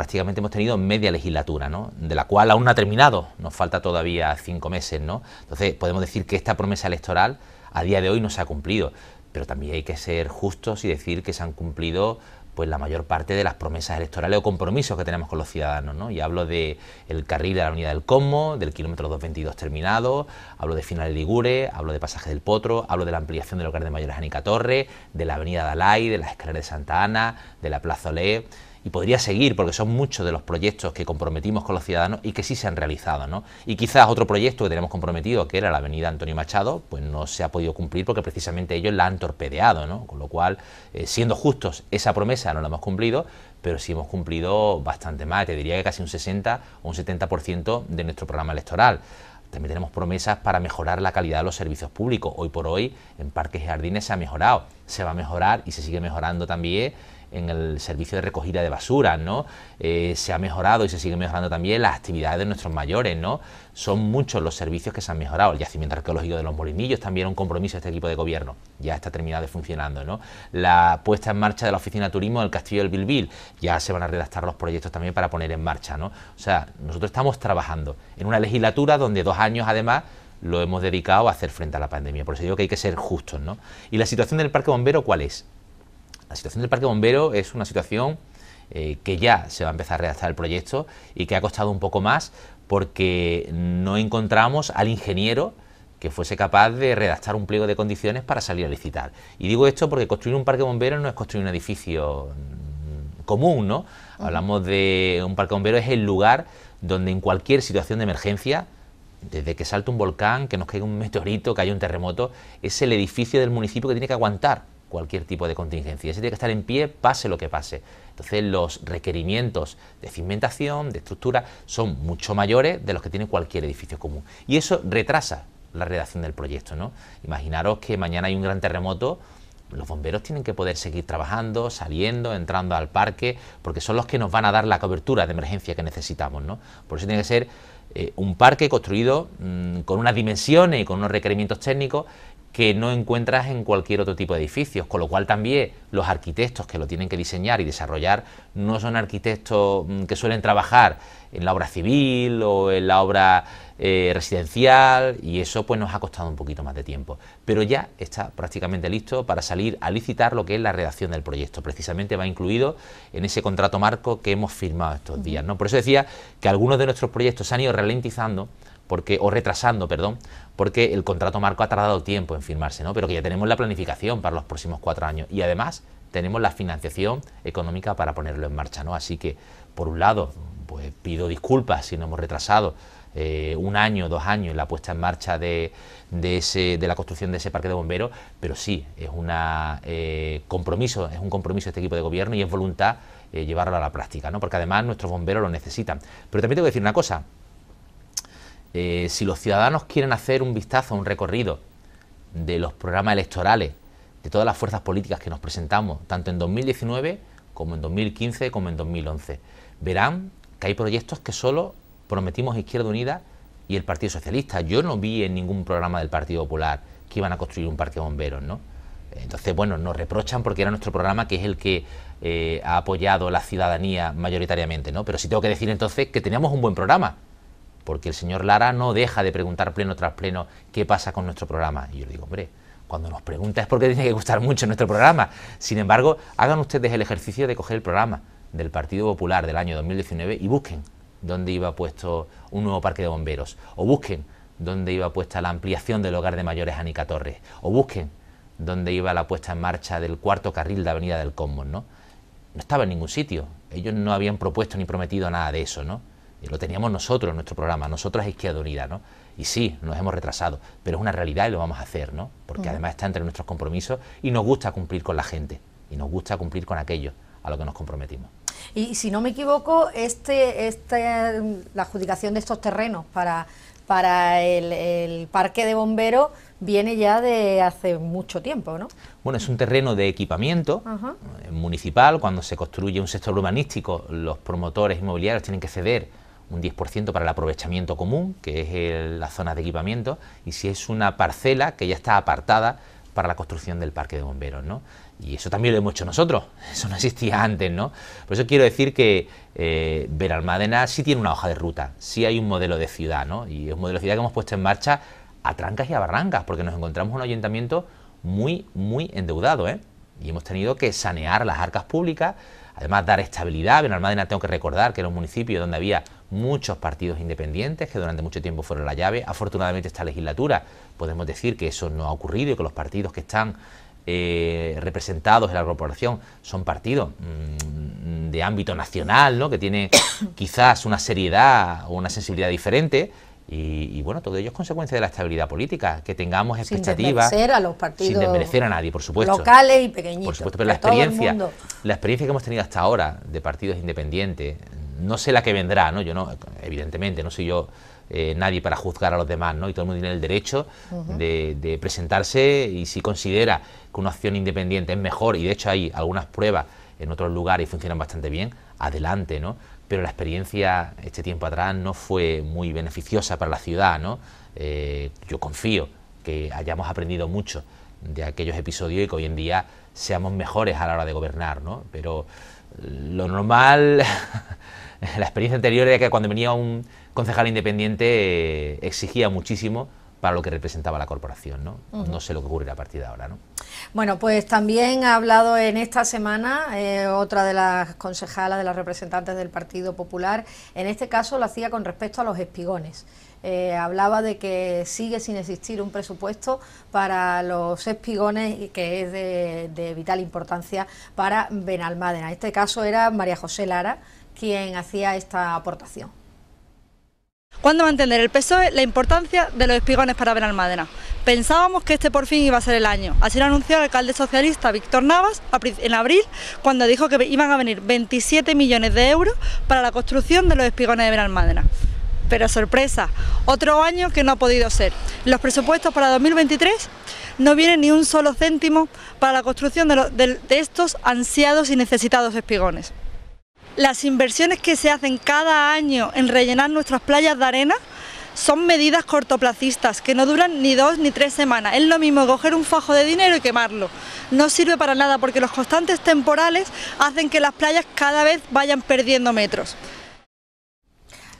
prácticamente hemos tenido media legislatura, ¿no? de la cual aún no ha terminado, nos falta todavía cinco meses. ¿no? Entonces podemos decir que esta promesa electoral a día de hoy no se ha cumplido, pero también hay que ser justos y decir que se han cumplido pues la mayor parte de las promesas electorales o compromisos que tenemos con los ciudadanos, Y hablo de el carril de la unidad del Cosmo, del kilómetro 222 terminado, hablo de Final de Ligure, hablo de Pasaje del Potro, hablo de la ampliación del hogar de mayores Anica Torres... de la avenida Dalai, de las escaleras de Santa Ana, de la Plaza Olé y podría seguir porque son muchos de los proyectos que comprometimos con los ciudadanos y que sí se han realizado, ¿no? Y quizás otro proyecto que tenemos comprometido, que era la avenida Antonio Machado, pues no se ha podido cumplir porque precisamente ellos la han torpedeado, ¿no? Con lo cual, eh, siendo justos, esa promesa no la hemos cumplido, pero sí hemos cumplido bastante más, te diría que casi un 60 o un 70% de nuestro programa electoral. También tenemos promesas para mejorar la calidad de los servicios públicos. Hoy por hoy en parques y jardines se ha mejorado, se va a mejorar y se sigue mejorando también en el servicio de recogida de basura, ¿no? Eh, se ha mejorado y se sigue mejorando también las actividades de nuestros mayores, ¿no? Son muchos los servicios que se han mejorado. El yacimiento arqueológico de los Molinillos también un compromiso de este equipo de gobierno. Ya está terminado de funcionar ¿no? La puesta en marcha de la oficina de turismo del Castillo del Bilbil. Ya se van a redactar los proyectos también para poner en marcha, ¿no? O sea, nosotros estamos trabajando en una legislatura donde dos años además lo hemos dedicado a hacer frente a la pandemia. Por eso digo que hay que ser justos, ¿no? ¿Y la situación del Parque Bombero cuál es? La situación del parque bombero es una situación eh, que ya se va a empezar a redactar el proyecto y que ha costado un poco más porque no encontramos al ingeniero que fuese capaz de redactar un pliego de condiciones para salir a licitar. Y digo esto porque construir un parque bombero no es construir un edificio mm, común, ¿no? Hablamos de un parque bombero es el lugar donde en cualquier situación de emergencia, desde que salta un volcán, que nos caiga un meteorito, que haya un terremoto, es el edificio del municipio que tiene que aguantar cualquier tipo de contingencia. Ese tiene que estar en pie, pase lo que pase. Entonces, los requerimientos de cimentación, de estructura, son mucho mayores de los que tiene cualquier edificio común. Y eso retrasa la redacción del proyecto. ¿no? Imaginaros que mañana hay un gran terremoto, los bomberos tienen que poder seguir trabajando, saliendo, entrando al parque, porque son los que nos van a dar la cobertura de emergencia que necesitamos. ¿no? Por eso tiene que ser eh, un parque construido mm, con unas dimensiones y con unos requerimientos técnicos que no encuentras en cualquier otro tipo de edificios, con lo cual también los arquitectos que lo tienen que diseñar y desarrollar no son arquitectos mm, que suelen trabajar en la obra civil o en la obra eh, residencial y eso pues nos ha costado un poquito más de tiempo. Pero ya está prácticamente listo para salir a licitar lo que es la redacción del proyecto. Precisamente va incluido en ese contrato marco que hemos firmado estos días. ¿no? Por eso decía que algunos de nuestros proyectos se han ido ralentizando porque, o retrasando, perdón, porque el contrato marco ha tardado tiempo en firmarse, ¿no? Pero que ya tenemos la planificación para los próximos cuatro años y además tenemos la financiación económica para ponerlo en marcha, ¿no? Así que, por un lado, pues pido disculpas si no hemos retrasado eh, un año, dos años la puesta en marcha de, de, ese, de, la construcción de ese parque de bomberos, pero sí, es un eh, compromiso, es un compromiso este equipo de gobierno y es voluntad eh, llevarlo a la práctica, ¿no? porque además nuestros bomberos lo necesitan. Pero también tengo que decir una cosa, eh, si los ciudadanos quieren hacer un vistazo, un recorrido de los programas electorales, de todas las fuerzas políticas que nos presentamos, tanto en 2019 como en 2015 como en 2011, verán que hay proyectos que solo prometimos Izquierda Unida y el Partido Socialista. Yo no vi en ningún programa del Partido Popular que iban a construir un parque de bomberos, ¿no? Entonces, bueno, nos reprochan porque era nuestro programa que es el que eh, ha apoyado la ciudadanía mayoritariamente, ¿no? Pero sí tengo que decir entonces que teníamos un buen programa, porque el señor Lara no deja de preguntar pleno tras pleno qué pasa con nuestro programa. Y yo le digo, hombre, cuando nos pregunta es porque tiene que gustar mucho nuestro programa. Sin embargo, hagan ustedes el ejercicio de coger el programa del Partido Popular del año 2019 y busquen dónde iba puesto un nuevo parque de bomberos, o busquen dónde iba puesta la ampliación del hogar de mayores Anica Torres, o busquen dónde iba la puesta en marcha del cuarto carril de Avenida del Cosmos, ¿no? No estaba en ningún sitio, ellos no habían propuesto ni prometido nada de eso, ¿no? lo teníamos nosotros en nuestro programa, ...nosotros es Izquierda Unida, ¿no? Y sí, nos hemos retrasado, pero es una realidad y lo vamos a hacer, ¿no? Porque además está entre nuestros compromisos y nos gusta cumplir con la gente y nos gusta cumplir con aquello a lo que nos comprometimos. Y si no me equivoco, este, la adjudicación de estos terrenos para, para el, parque de bomberos viene ya de hace mucho tiempo, ¿no? Bueno, es un terreno de equipamiento eh, municipal. Cuando se construye un sector urbanístico, los promotores inmobiliarios tienen que ceder un 10% para el aprovechamiento común, que es la zona de equipamiento, y si es una parcela que ya está apartada para la construcción del parque de bomberos, ¿no? Y eso también lo hemos hecho nosotros, eso no existía antes, ¿no? Por eso quiero decir que eh, sí tiene una hoja de ruta, sí hay un modelo de ciudad, ¿no? Y es un modelo de ciudad que hemos puesto en marcha a trancas y a barrancas, porque nos encontramos un ayuntamiento muy, muy endeudado, ¿eh? Y hemos tenido que sanear las arcas públicas, además dar estabilidad, Benalmádena tengo que recordar que era un municipio donde había muchos partidos independientes que durante mucho tiempo fueron la llave. Afortunadamente esta legislatura podemos decir que eso no ha ocurrido y que los partidos que están eh, representados en la corporación son partidos mm, de ámbito nacional, ¿no? que tienen quizás una seriedad o una sensibilidad diferente. Y, bueno, todo ello es consecuencia de la estabilidad política, que tengamos expectativas. Sin desmerecer a los partidos. Sin a nadie, por supuesto. Locales y pequeñitos. Por supuesto, pero la experiencia, la experiencia que hemos tenido hasta ahora de partidos independientes, no sé la que vendrá, ¿no? Yo no, evidentemente, no soy yo eh, nadie para juzgar a los demás, ¿no? Y todo el mundo tiene el derecho de, presentarse y si considera que una acción independiente es mejor, y de hecho hay algunas pruebas en otros lugares y funcionan bastante bien, adelante, ¿no? Pero la experiencia este tiempo atrás no fue muy beneficiosa para la ciudad, ¿no? Eh, yo confío que hayamos aprendido mucho de aquellos episodios y que hoy en día seamos mejores a la hora de gobernar, ¿no? Pero lo normal la experiencia anterior era que cuando venía un concejal independiente eh, exigía muchísimo para lo que representaba la corporación. ¿no? sé lo que ocurre a partir de ahora. ¿no? Bueno, pues también ha hablado en esta semana eh, otra de las concejalas, de las representantes del Partido Popular. En este caso lo hacía con respecto a los espigones. Eh, hablaba de que sigue sin existir un presupuesto para los espigones que es de, de vital importancia para Benalmádena. En este caso era María José Lara, quien hacía esta aportación. ¿Cuándo va a entender el PSOE la importancia de los espigones para Benalmádena? Pensábamos que este por fin iba a ser el año. Así lo anunció el alcalde socialista Víctor Navas en abril, cuando dijo que iban a venir 27 millones de euros para la construcción de los espigones de Benalmádena. Pero sorpresa, otro año que no ha podido ser. Los presupuestos para 2023 no vienen ni un solo céntimo para la construcción de estos ansiados y necesitados espigones. Las inversiones que se hacen cada año en rellenar nuestras playas de arena son medidas cortoplacistas que no duran ni dos ni tres semanas. Es lo mismo coger un fajo de dinero y quemarlo. No sirve para nada porque los constantes temporales hacen que las playas cada vez vayan perdiendo metros.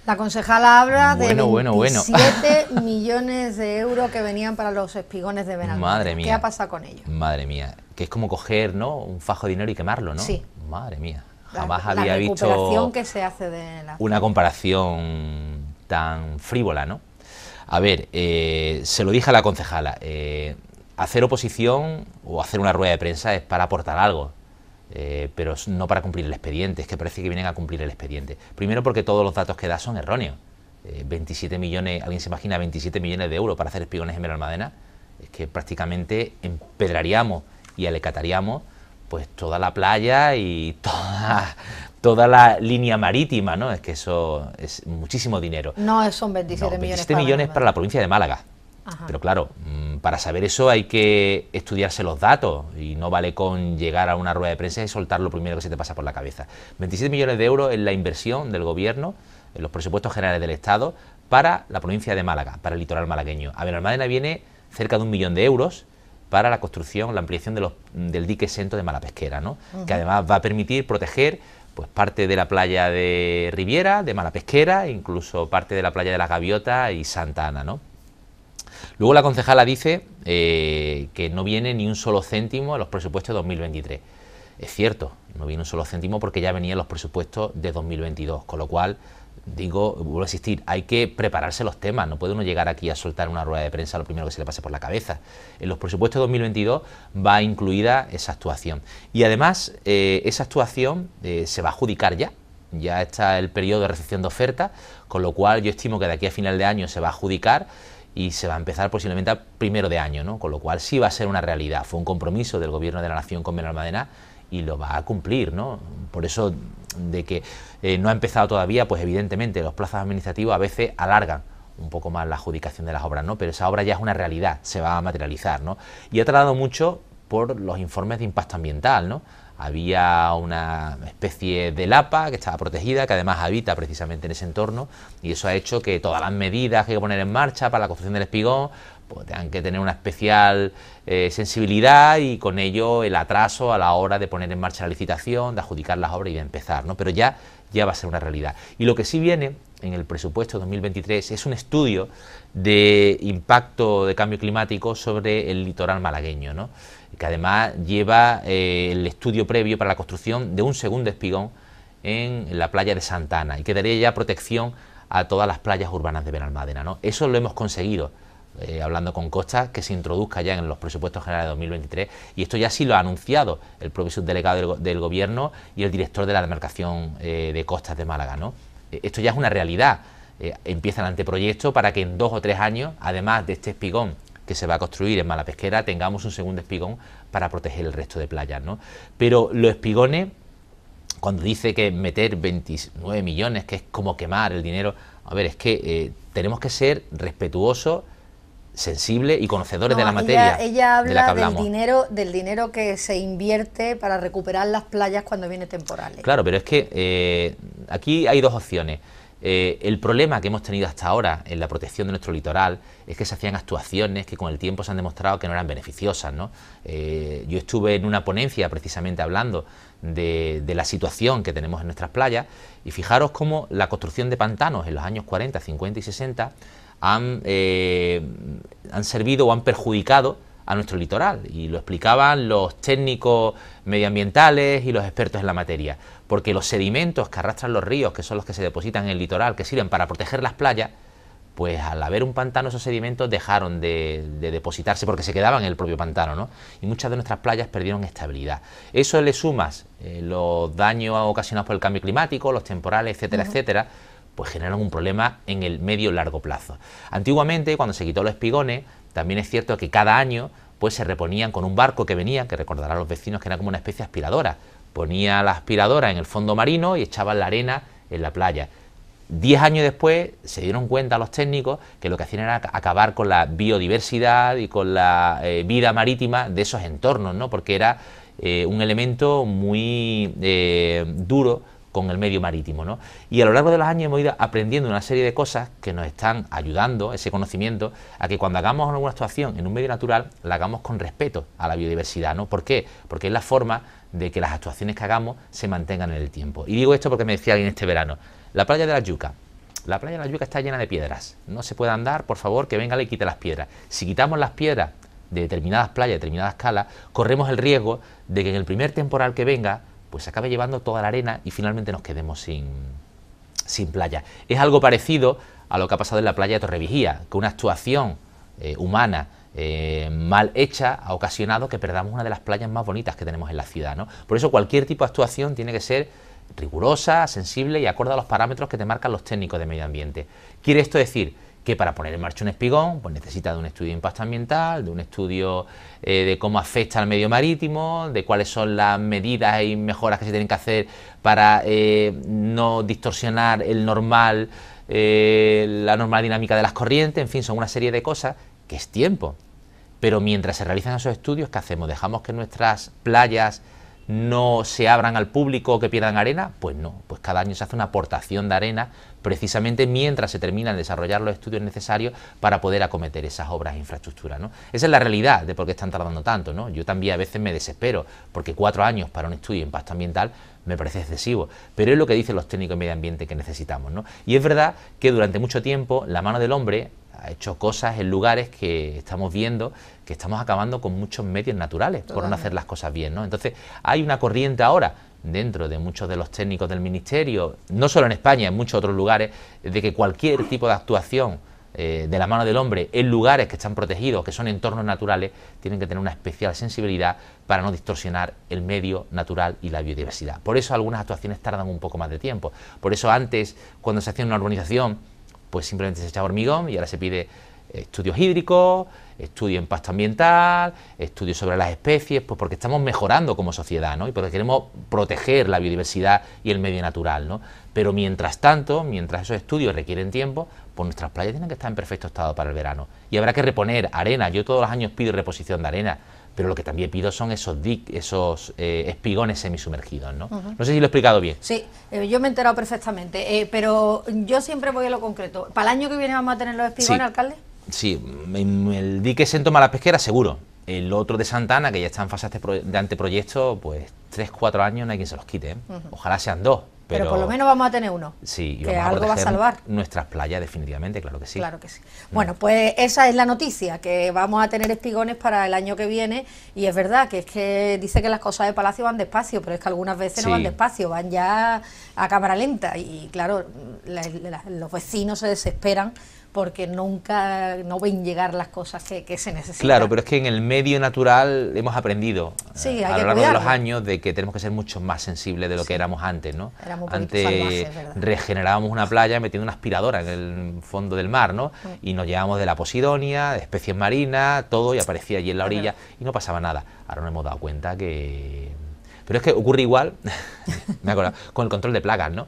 La concejala habla de 7 bueno, millones de euros que venían para los espigones de Benalmádena. Madre mía. ¿Qué ha pasado con ellos? Madre mía, que es como coger ¿no? un fajo de dinero y quemarlo, ¿no? Sí. Madre mía. Jamás había visto que se hace una comparación tan frívola, ¿no? A ver, eh, se lo dije a la concejala, eh, hacer oposición o hacer una rueda de prensa es para aportar algo, eh, pero no para cumplir el expediente, es que parece que vienen a cumplir el expediente. Primero porque todos los datos que da son erróneos. 27 millones, ¿alguien se imagina 27 millones de euros para hacer espigones en Almadena?... Es que prácticamente empedraríamos y alecataríamos pues toda la playa y toda, toda la línea marítima, ¿no? Es que eso es muchísimo dinero. No, son 27 millones. millones para, la provincia de Málaga. Pero claro, mm, para saber eso hay que estudiarse los datos y no vale con llegar a una rueda de prensa y soltar lo primero que se te pasa por la cabeza. 27 millones de euros es la inversión del gobierno, en los presupuestos generales del Estado, para la provincia de Málaga, para el litoral malagueño. A ver Benalmádena viene cerca de un millón de euros para la construcción, la ampliación mm, del dique centro de Malapesquera, ¿no? que además va a permitir proteger pues parte de la playa de Riviera, de Malapesquera, e incluso parte de la playa de la Gaviota y Santa Ana. ¿no? Luego la concejala dice eh, que no viene ni un solo céntimo en los presupuestos de 2023. Es cierto, no viene un solo céntimo porque ya venían los presupuestos de 2022, con lo cual digo, vuelvo a insistir, hay que prepararse los temas, no puede uno llegar aquí a soltar una rueda de prensa lo primero que se le pase por la cabeza. En los presupuestos 2022 va incluida esa actuación. Y además, eh, esa actuación eh, se va a adjudicar ya, ya está el periodo de recepción de oferta... con lo cual yo estimo que de aquí a final de año se va a adjudicar y se va a empezar posiblemente a primero de año, ¿no? con lo cual sí va a ser una realidad. Fue un compromiso del Gobierno de la Nación con Benalmadena... y lo va a cumplir. ¿no? Por eso de que eh, no ha empezado todavía, pues evidentemente los plazos administrativos a veces alargan un poco más la adjudicación de las obras, ¿no? Pero esa obra ya es una realidad, se va a materializar, ¿no? Y ha tardado mucho por los informes de impacto ambiental, ¿no? Había una especie de lapa que estaba protegida, que además habita precisamente en ese entorno, y eso ha hecho que todas las medidas que hay que poner en marcha para la construcción del espigón, pues tengan que tener una especial eh, sensibilidad y con ello el atraso a la hora de poner en marcha la licitación, de adjudicar las obras y de empezar, ¿no? Pero ya ya va a ser una realidad. Y lo que sí viene en el presupuesto 2023 es un estudio de impacto de cambio climático sobre el litoral malagueño, que además lleva eh, el estudio previo para la construcción de un segundo espigón en la playa de Santana y que daría ya protección a todas las playas urbanas de Benalmádena. ¿no? Eso lo hemos conseguido eh, hablando con costas... que se introduzca ya en los presupuestos generales de 2023. Y esto ya sí lo ha anunciado el propio subdelegado del, Gobierno y el director de la demarcación eh, de costas de Málaga. ¿no? Eh, esto ya es una realidad. empieza el anteproyecto para que en dos o tres años, además de este espigón que se va a construir en Pesquera tengamos un segundo espigón para proteger el resto de playas. ¿no? Pero los espigones, cuando dice que meter 29 millones, que es como quemar el dinero, a ver, es que tenemos que ser respetuosos sensible y conocedores de la materia. Ella, habla del dinero, del dinero que se invierte para recuperar las playas cuando viene temporal Claro, pero es que eh, aquí hay dos opciones. Eh, el problema que hemos tenido hasta ahora en la protección de nuestro litoral es que se hacían actuaciones que con el tiempo se han demostrado que no eran beneficiosas. ¿no? Eh, yo estuve en una ponencia precisamente hablando de, de, la situación que tenemos en nuestras playas y fijaros cómo la construcción de pantanos en los años 40, 50 y 60 eh, han, servido o han perjudicado a nuestro litoral y lo explicaban los técnicos medioambientales y los expertos en la materia, porque los sedimentos que arrastran los ríos, que son los que se depositan en el litoral, que sirven para proteger las playas, pues al haber un pantano esos sedimentos dejaron de, depositarse porque se quedaban en el propio pantano, ¿no? Y muchas de nuestras playas perdieron estabilidad. Eso le sumas eh, los daños ocasionados por el cambio climático, los temporales, etcétera, etcétera, pues generan un problema en el medio largo plazo. Antiguamente, cuando se quitó los espigones, también es cierto que cada año pues se reponían con un barco que venía, que recordarán los vecinos que era como una especie de aspiradora. Ponía la aspiradora en el fondo marino y echaban la arena en la playa. Diez años después se dieron cuenta los técnicos que lo que hacían era acabar con la biodiversidad y con la eh, vida marítima de esos entornos, ¿no? porque era eh, un elemento muy eh, duro con el medio marítimo. ¿no? Y a lo largo de los años hemos ido aprendiendo una serie de cosas que nos están ayudando, ese conocimiento, a que cuando hagamos alguna actuación en un medio natural, la hagamos con respeto a la biodiversidad. ¿no? ¿Por qué? Porque es la forma de que las actuaciones que hagamos se mantengan en el tiempo. Y digo esto porque me decía alguien este verano, la playa de la Yuca. La playa de la Yuca está llena de piedras. No se puede andar, por favor, que venga y quite las piedras. Si quitamos las piedras de determinadas playas, determinadas escalas... corremos el riesgo de que en el primer temporal que venga pues se acabe llevando toda la arena y finalmente nos quedemos sin, sin playa. Es algo parecido a lo que ha pasado en la playa de Torrevigía, que una actuación eh, humana eh, mal hecha ha ocasionado que perdamos una de las playas más bonitas que tenemos en la ciudad. ¿no? Por eso cualquier tipo de actuación tiene que ser rigurosa, sensible y acorde a los parámetros que te marcan los técnicos de medio ambiente. Quiere esto decir que para poner en marcha un espigón pues necesita de un estudio de impacto ambiental, de un estudio eh, de cómo afecta al medio marítimo, de cuáles son las medidas y mejoras que se tienen que hacer para eh, no distorsionar el normal, eh, la normal dinámica de las corrientes, en fin, son una serie de cosas que es tiempo. Pero mientras se realizan esos estudios, ¿qué hacemos? ¿Dejamos que nuestras playas no se abran al público que pierdan arena? Pues no, pues cada año se hace una aportación de arena precisamente mientras se terminan de desarrollar los estudios necesarios para poder acometer esas obras e infraestructura. ¿no? Esa es la realidad de por qué están tardando tanto. ¿no? Yo también a veces me desespero, porque cuatro años para un estudio de impacto ambiental me parece excesivo, pero es lo que dicen los técnicos de medio ambiente que necesitamos. ¿no? Y es verdad que durante mucho tiempo la mano del hombre ha hecho cosas en lugares que estamos viendo que estamos acabando con muchos medios naturales por no hacer las cosas bien. ¿no? Entonces, hay una corriente ahora dentro de muchos de los técnicos del ministerio, no solo en España, en muchos otros lugares, de que cualquier tipo de actuación eh, de la mano del hombre en lugares que están protegidos, que son entornos naturales, tienen que tener una especial sensibilidad para no distorsionar el medio natural y la biodiversidad. Por eso algunas actuaciones tardan un poco más de tiempo. Por eso antes, cuando se hacía una urbanización, pues simplemente se echa hormigón y ahora se pide eh, estudios hídricos, estudios en pasto ambiental, estudios sobre las especies, pues porque estamos mejorando como sociedad, ¿no? Y porque queremos proteger la biodiversidad y el medio natural, ¿no? Pero mientras tanto, mientras esos estudios requieren tiempo, pues nuestras playas tienen que estar en perfecto estado para el verano. Y habrá que reponer arena. Yo todos los años pido reposición de arena pero lo que también pido son esos dic, esos eh, espigones semisumergidos, ¿no? No sé si lo he explicado bien. Sí, eh, yo me he enterado perfectamente, eh, pero yo siempre voy a lo concreto. ¿Para el año que viene vamos a tener los espigones, alcalde? Sí, el dique toma la pesquera, seguro. El otro de Santana, que ya está en fase de anteproyecto, pues tres, cuatro años no hay quien se los quite. Ojalá sean dos, pero, por lo menos vamos a tener uno. Sí, que algo va a salvar. Nuestras playas, definitivamente, claro que sí. Claro que sí. Mm. Bueno, pues esa es la noticia, que vamos a tener espigones para el año que viene. Y es verdad que es que dice que las cosas de Palacio van despacio, pero es que algunas veces no van despacio, van ya a cámara lenta. Y claro, los vecinos se desesperan porque nunca no ven llegar las cosas que, se necesitan. Claro, pero es que en el medio natural hemos aprendido eh, a lo largo de los años de que tenemos que ser mucho más sensibles de lo que éramos antes, ¿no? antes regenerábamos una playa metiendo una aspiradora en el fondo del mar, ¿no? Y nos llevábamos de la posidonia, de especies marinas, todo, y aparecía allí en la orilla y no pasaba nada. Ahora nos hemos dado cuenta que... Pero es que ocurre igual, me acuerdo, con el control de plagas, ¿no?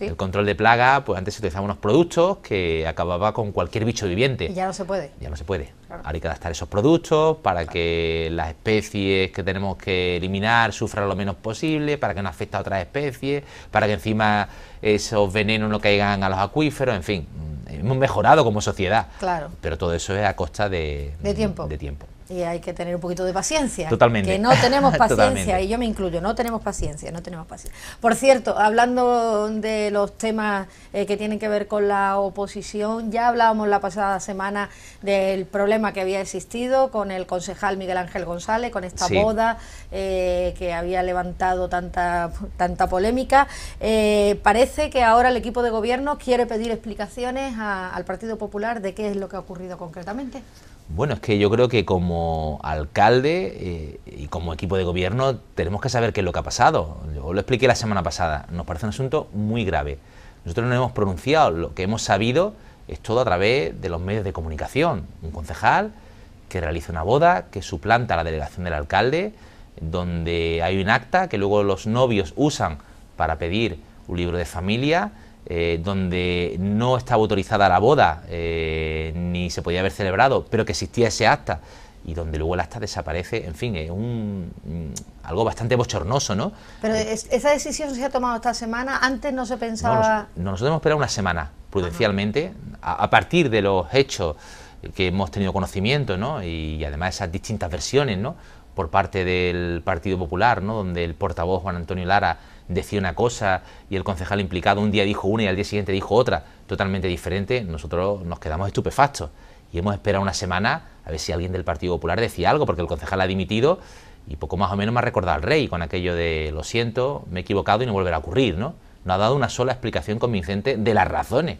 El control de plaga, pues antes se utilizaban unos productos que acababa con cualquier bicho viviente. ya no se puede. Ya no se puede. Ahora hay que adaptar esos productos para que las especies que tenemos que eliminar sufran lo menos posible, para que no afecte a otras especies, para que encima esos venenos no caigan a los acuíferos, en fin. Mm, hemos mejorado como sociedad. Claro. Pero todo eso es a costa De tiempo. Y hay que tener un poquito de paciencia. Totalmente. Que no tenemos paciencia, y yo me incluyo, no tenemos paciencia, no tenemos paciencia. Por cierto, hablando de los temas eh, que tienen que ver con la oposición, ya hablábamos la pasada semana del problema que había existido con el concejal Miguel Ángel González, con esta boda eh, que había levantado tanta, tanta polémica. Eh, parece que ahora el equipo de gobierno quiere pedir explicaciones al Partido Popular de qué es lo que ha ocurrido concretamente. Bueno, es que yo creo que como alcalde eh, y como equipo de gobierno tenemos que saber qué es lo que ha pasado. Yo lo expliqué la semana pasada, nos parece un asunto muy grave. Nosotros no hemos pronunciado, lo que hemos sabido es todo a través de los medios de comunicación. Un concejal que realiza una boda, que suplanta a la delegación del alcalde, donde hay un acta que luego los novios usan para pedir un libro de familia, eh, donde no estaba autorizada la boda, eh, ni se podía haber celebrado, pero que existía ese acta, y donde luego el acta desaparece, en fin, es un, mm, algo bastante bochornoso, ¿no? Pero eh, esa decisión se ha tomado esta semana, antes no se pensaba... No, nosotros hemos esperado una semana, prudencialmente, a, partir de los hechos que hemos tenido conocimiento, ¿no? Y, y además esas distintas versiones, ¿no? por parte del Partido Popular, ¿no? donde el portavoz Juan Antonio Lara decía una cosa y el concejal implicado un día dijo una y al día siguiente dijo otra, totalmente diferente, nosotros nos quedamos estupefactos. Y hemos esperado una semana a ver si alguien del Partido Popular decía algo, porque el concejal ha dimitido y poco más o menos me ha recordado al rey con aquello de lo siento, me he equivocado y no volverá a ocurrir, ¿no? No ha dado una sola explicación convincente de las razones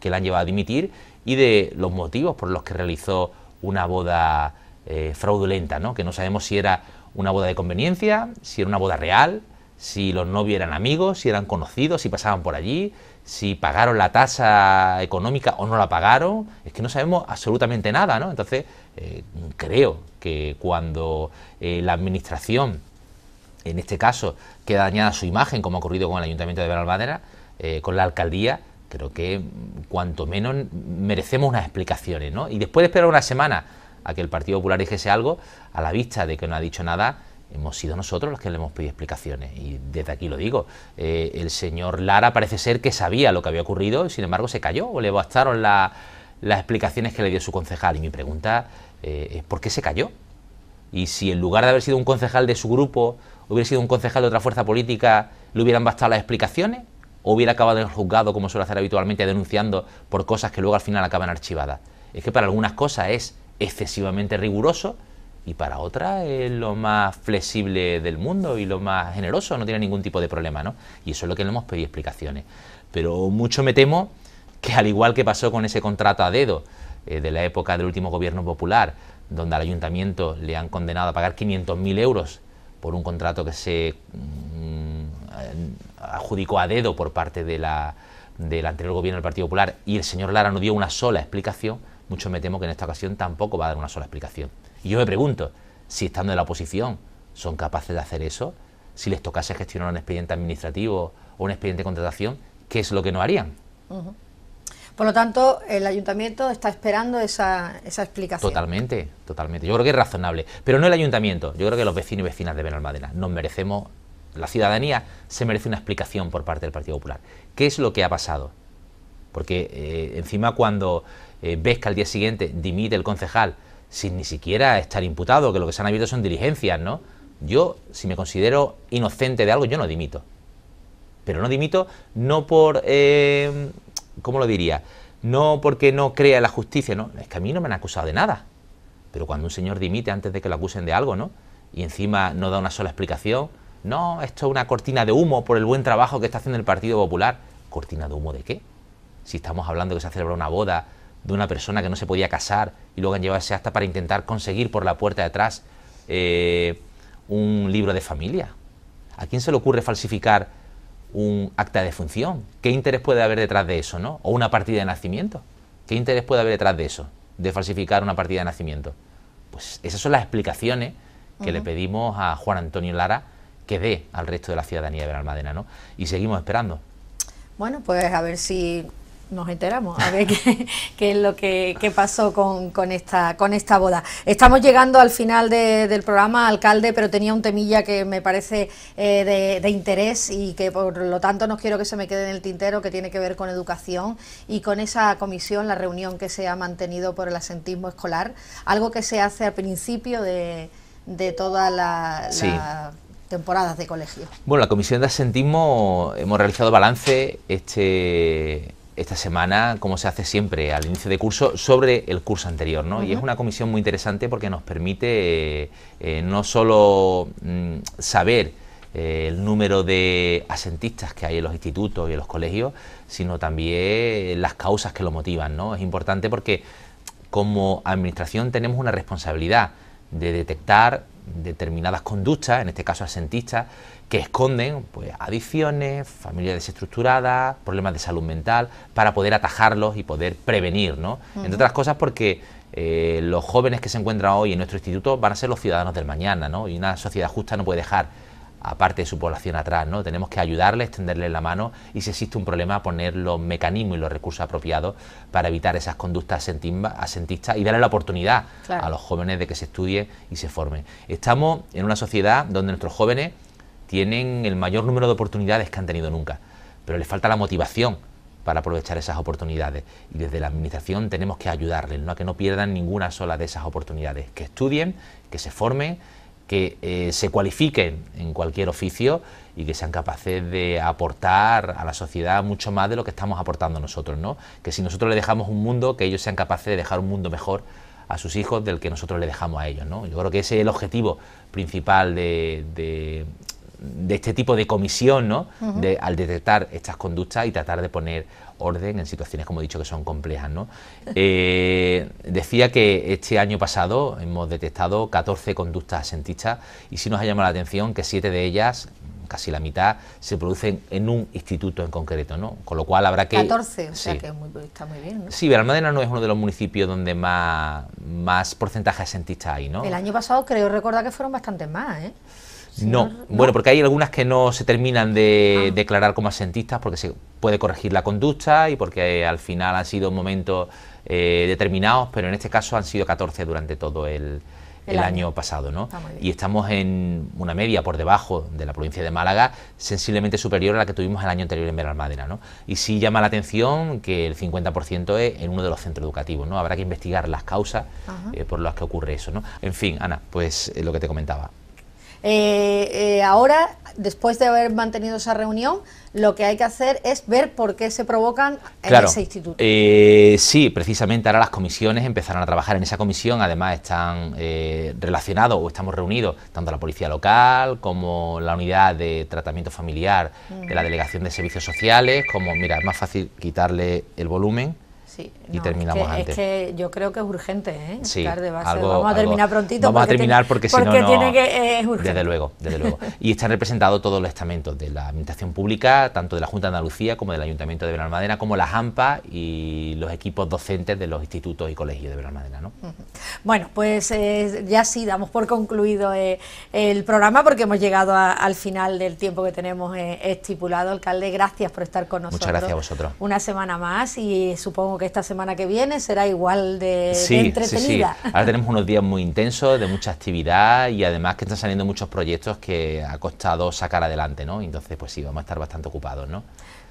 que la han llevado a dimitir y de los motivos por los que realizó una boda eh, fraudulenta, ¿no? Que no sabemos si era una boda de conveniencia, si era una boda real, si los novios eran amigos, si eran conocidos, si pasaban por allí, si pagaron la tasa económica o no la pagaron, es que no sabemos absolutamente nada, ¿no? Entonces, eh, creo que cuando eh, la administración, en este caso, queda dañada su imagen, como ha ocurrido con el Ayuntamiento de Veral eh, con la alcaldía, creo que mm, cuanto menos mm, merecemos unas explicaciones, ¿no? Y después de esperar una semana a que el Partido Popular dijese algo, a la vista de que no ha dicho nada, hemos sido nosotros los que le hemos pedido explicaciones. Y desde aquí lo digo, eh, el señor Lara parece ser que sabía lo que había ocurrido y sin embargo se cayó o le bastaron las explicaciones que le dio su concejal. Y mi pregunta eh, es ¿por qué se cayó? Y si en lugar de haber sido un concejal de su grupo, hubiera sido un concejal de otra fuerza política, le hubieran bastado las explicaciones o hubiera acabado en el juzgado, como suele hacer habitualmente, denunciando por cosas que luego al final acaban archivadas. Es que para algunas cosas es excesivamente riguroso y para otra es lo más flexible del mundo y lo más generoso, no tiene ningún tipo de problema, ¿no? Y eso es lo que le hemos pedido explicaciones. Pero mucho me temo que al igual que pasó con ese contrato a dedo eh, de la época del último gobierno popular, donde al ayuntamiento le han condenado a pagar 500.000 euros por un contrato que se mm, adjudicó a dedo por parte de la, del anterior gobierno del Partido Popular y el señor Lara no dio una sola explicación, mucho me temo que en esta ocasión tampoco va a dar una sola explicación. Y yo me pregunto, si estando en la oposición son capaces de hacer eso, si les tocase gestionar un expediente administrativo o un expediente de contratación, ¿qué es lo que no harían? Por lo tanto, el ayuntamiento está esperando esa, esa, explicación. Totalmente, totalmente. Yo creo que es razonable. Pero no el ayuntamiento, yo creo que los vecinos y vecinas de Benalmádena nos merecemos, la ciudadanía se merece una explicación por parte del Partido Popular. ¿Qué es lo que ha pasado? Porque eh, encima cuando eh, ves que al día siguiente dimite el concejal sin ni siquiera estar imputado, que lo que se han abierto son diligencias, ¿no? Yo, si me considero inocente de algo, yo no dimito. Pero no dimito no por, eh, ¿cómo lo diría? No porque no crea la justicia, no, es que a mí no me han acusado de nada. Pero cuando un señor dimite antes de que lo acusen de algo, ¿no? Y encima no da una sola explicación, no, esto es una cortina de humo por el buen trabajo que está haciendo el Partido Popular. ¿Cortina de humo de qué? Si estamos hablando que se ha celebrado una boda de una persona que no se podía casar y luego llevarse hasta para intentar conseguir por la puerta de atrás eh, un libro de familia. ¿A quién se le ocurre falsificar un acta de función? ¿Qué interés puede haber detrás de eso, no? O una partida de nacimiento. ¿Qué interés puede haber detrás de eso, de falsificar una partida de nacimiento? Pues esas son las explicaciones que le pedimos a Juan Antonio Lara que dé al resto de la ciudadanía de Benalmádena, ¿no? Y seguimos esperando. Bueno, pues a ver si nos enteramos a ver qué, es lo que, pasó con, con, esta, con esta boda. Estamos llegando al final del programa, alcalde, pero tenía un temilla que me parece eh, de, interés y que por lo tanto no quiero que se me quede en el tintero, que tiene que ver con educación y con esa comisión, la reunión que se ha mantenido por el asentismo escolar, algo que se hace al principio de, todas las temporadas de colegio. Bueno, la Comisión de Asentismo hemos realizado balance este esta semana, como se hace siempre al inicio de curso, sobre el curso anterior. Y es una comisión muy interesante porque nos permite eh, eh, no solo mm, saber eh, el número de asentistas que hay en los institutos y en los colegios, sino también las causas que lo motivan. ¿no? Es importante porque como administración tenemos una responsabilidad de detectar determinadas conductas, en este caso asentistas, que esconden pues, adicciones, familias desestructuradas, problemas de salud mental, para poder atajarlos y poder prevenir, ¿no? Entre otras cosas porque eh, los jóvenes que se encuentran hoy en nuestro instituto van a ser los ciudadanos del mañana, ¿no? Y una sociedad justa no puede dejar aparte de su población atrás, ¿no? Tenemos que ayudarles, extenderles la mano y si existe un problema poner los mecanismos y los recursos apropiados para evitar esas conductas asentistas y darle la oportunidad a los jóvenes de que se estudie y se forme. Estamos en una sociedad donde nuestros jóvenes tienen el mayor número de oportunidades que han tenido nunca, pero les falta la motivación para aprovechar esas oportunidades. Y desde la Administración tenemos que ayudarles, ¿no? a que no pierdan ninguna sola de esas oportunidades, que estudien, que se formen, que eh, se cualifiquen en cualquier oficio y que sean capaces de aportar a la sociedad mucho más de lo que estamos aportando nosotros. ¿no? Que si nosotros le dejamos un mundo, que ellos sean capaces de dejar un mundo mejor a sus hijos del que nosotros le dejamos a ellos. Yo creo que ese es el objetivo principal de de este tipo de comisión, ¿no? de, al detectar estas conductas y tratar de poner orden en situaciones, como he dicho, que son complejas. ¿no? Eh, decía que este año pasado hemos detectado 14 conductas asentistas y sí nos ha llamado la atención que 7 de ellas, casi la mitad, se producen en un instituto en concreto, ¿no? Con lo cual habrá que... 14, o sea que está muy bien, ¿no? Sí, Almadena no es uno de los municipios donde más, más porcentaje asentista hay, ¿no? El año pasado creo recordar que fueron bastantes más, ¿eh? No. bueno, porque hay algunas que no se terminan de ah. declarar como asentistas porque se puede corregir la conducta y porque eh, al final han sido momentos eh, determinados, pero en este caso han sido 14 durante todo el, año. pasado, ¿no? y estamos en una media por debajo de la provincia de Málaga, sensiblemente superior a la que tuvimos el año anterior en Veral ¿no? Y sí llama la atención que el 50% es en uno de los centros educativos, ¿no? Habrá que investigar las causas eh, por las que ocurre eso, ¿no? En fin, Ana, pues lo que te comentaba. Eh, eh, ahora, después de haber mantenido esa reunión, lo que hay que hacer es ver por qué se provocan en ese instituto. Eh, sí, precisamente ahora las comisiones empezarán a trabajar en esa comisión, además están eh, relacionados o estamos reunidos tanto la policía local como la unidad de tratamiento familiar de la Delegación de Servicios Sociales, como, mira, es más fácil quitarle el volumen y terminamos es que, Es que yo creo que es urgente, ¿eh? vamos a terminar prontito. Vamos a terminar porque, tiene es urgente. Desde luego, desde luego. Y están representados todos los estamentos de la Administración Pública, tanto de la Junta de Andalucía como del Ayuntamiento de Madera como las AMPA y los equipos docentes de los institutos y colegios de Benalmadena, ¿no? Bueno, pues eh, ya sí, damos por concluido eh, el programa porque hemos llegado al final del tiempo que tenemos eh, estipulado. Alcalde, gracias por estar con nosotros. Muchas gracias a vosotros. Una semana más y supongo que esta semana que viene será igual de, sí, Ahora tenemos unos días muy intensos, de mucha actividad y además que están saliendo muchos proyectos que ha costado sacar adelante, ¿no? Entonces, pues sí, vamos a estar bastante ocupados, ¿no?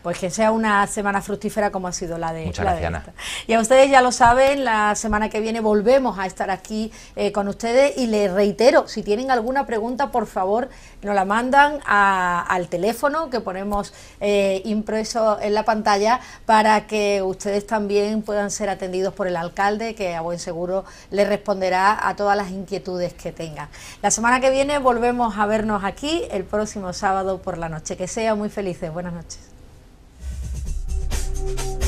Pues que sea una semana fructífera como ha sido la de. Muchas la gracias, Y a ustedes ya lo saben, la semana que viene volvemos a estar aquí eh, con ustedes y les reitero, si tienen alguna pregunta, por favor, nos la mandan al teléfono que ponemos eh, impreso en la pantalla para que ustedes también puedan ser atendidos por el alcalde, que a buen seguro le responderá a todas las inquietudes que tengan. La semana que viene volvemos a vernos aquí el próximo sábado por la noche. Que sean muy felices. Buenas noches. you.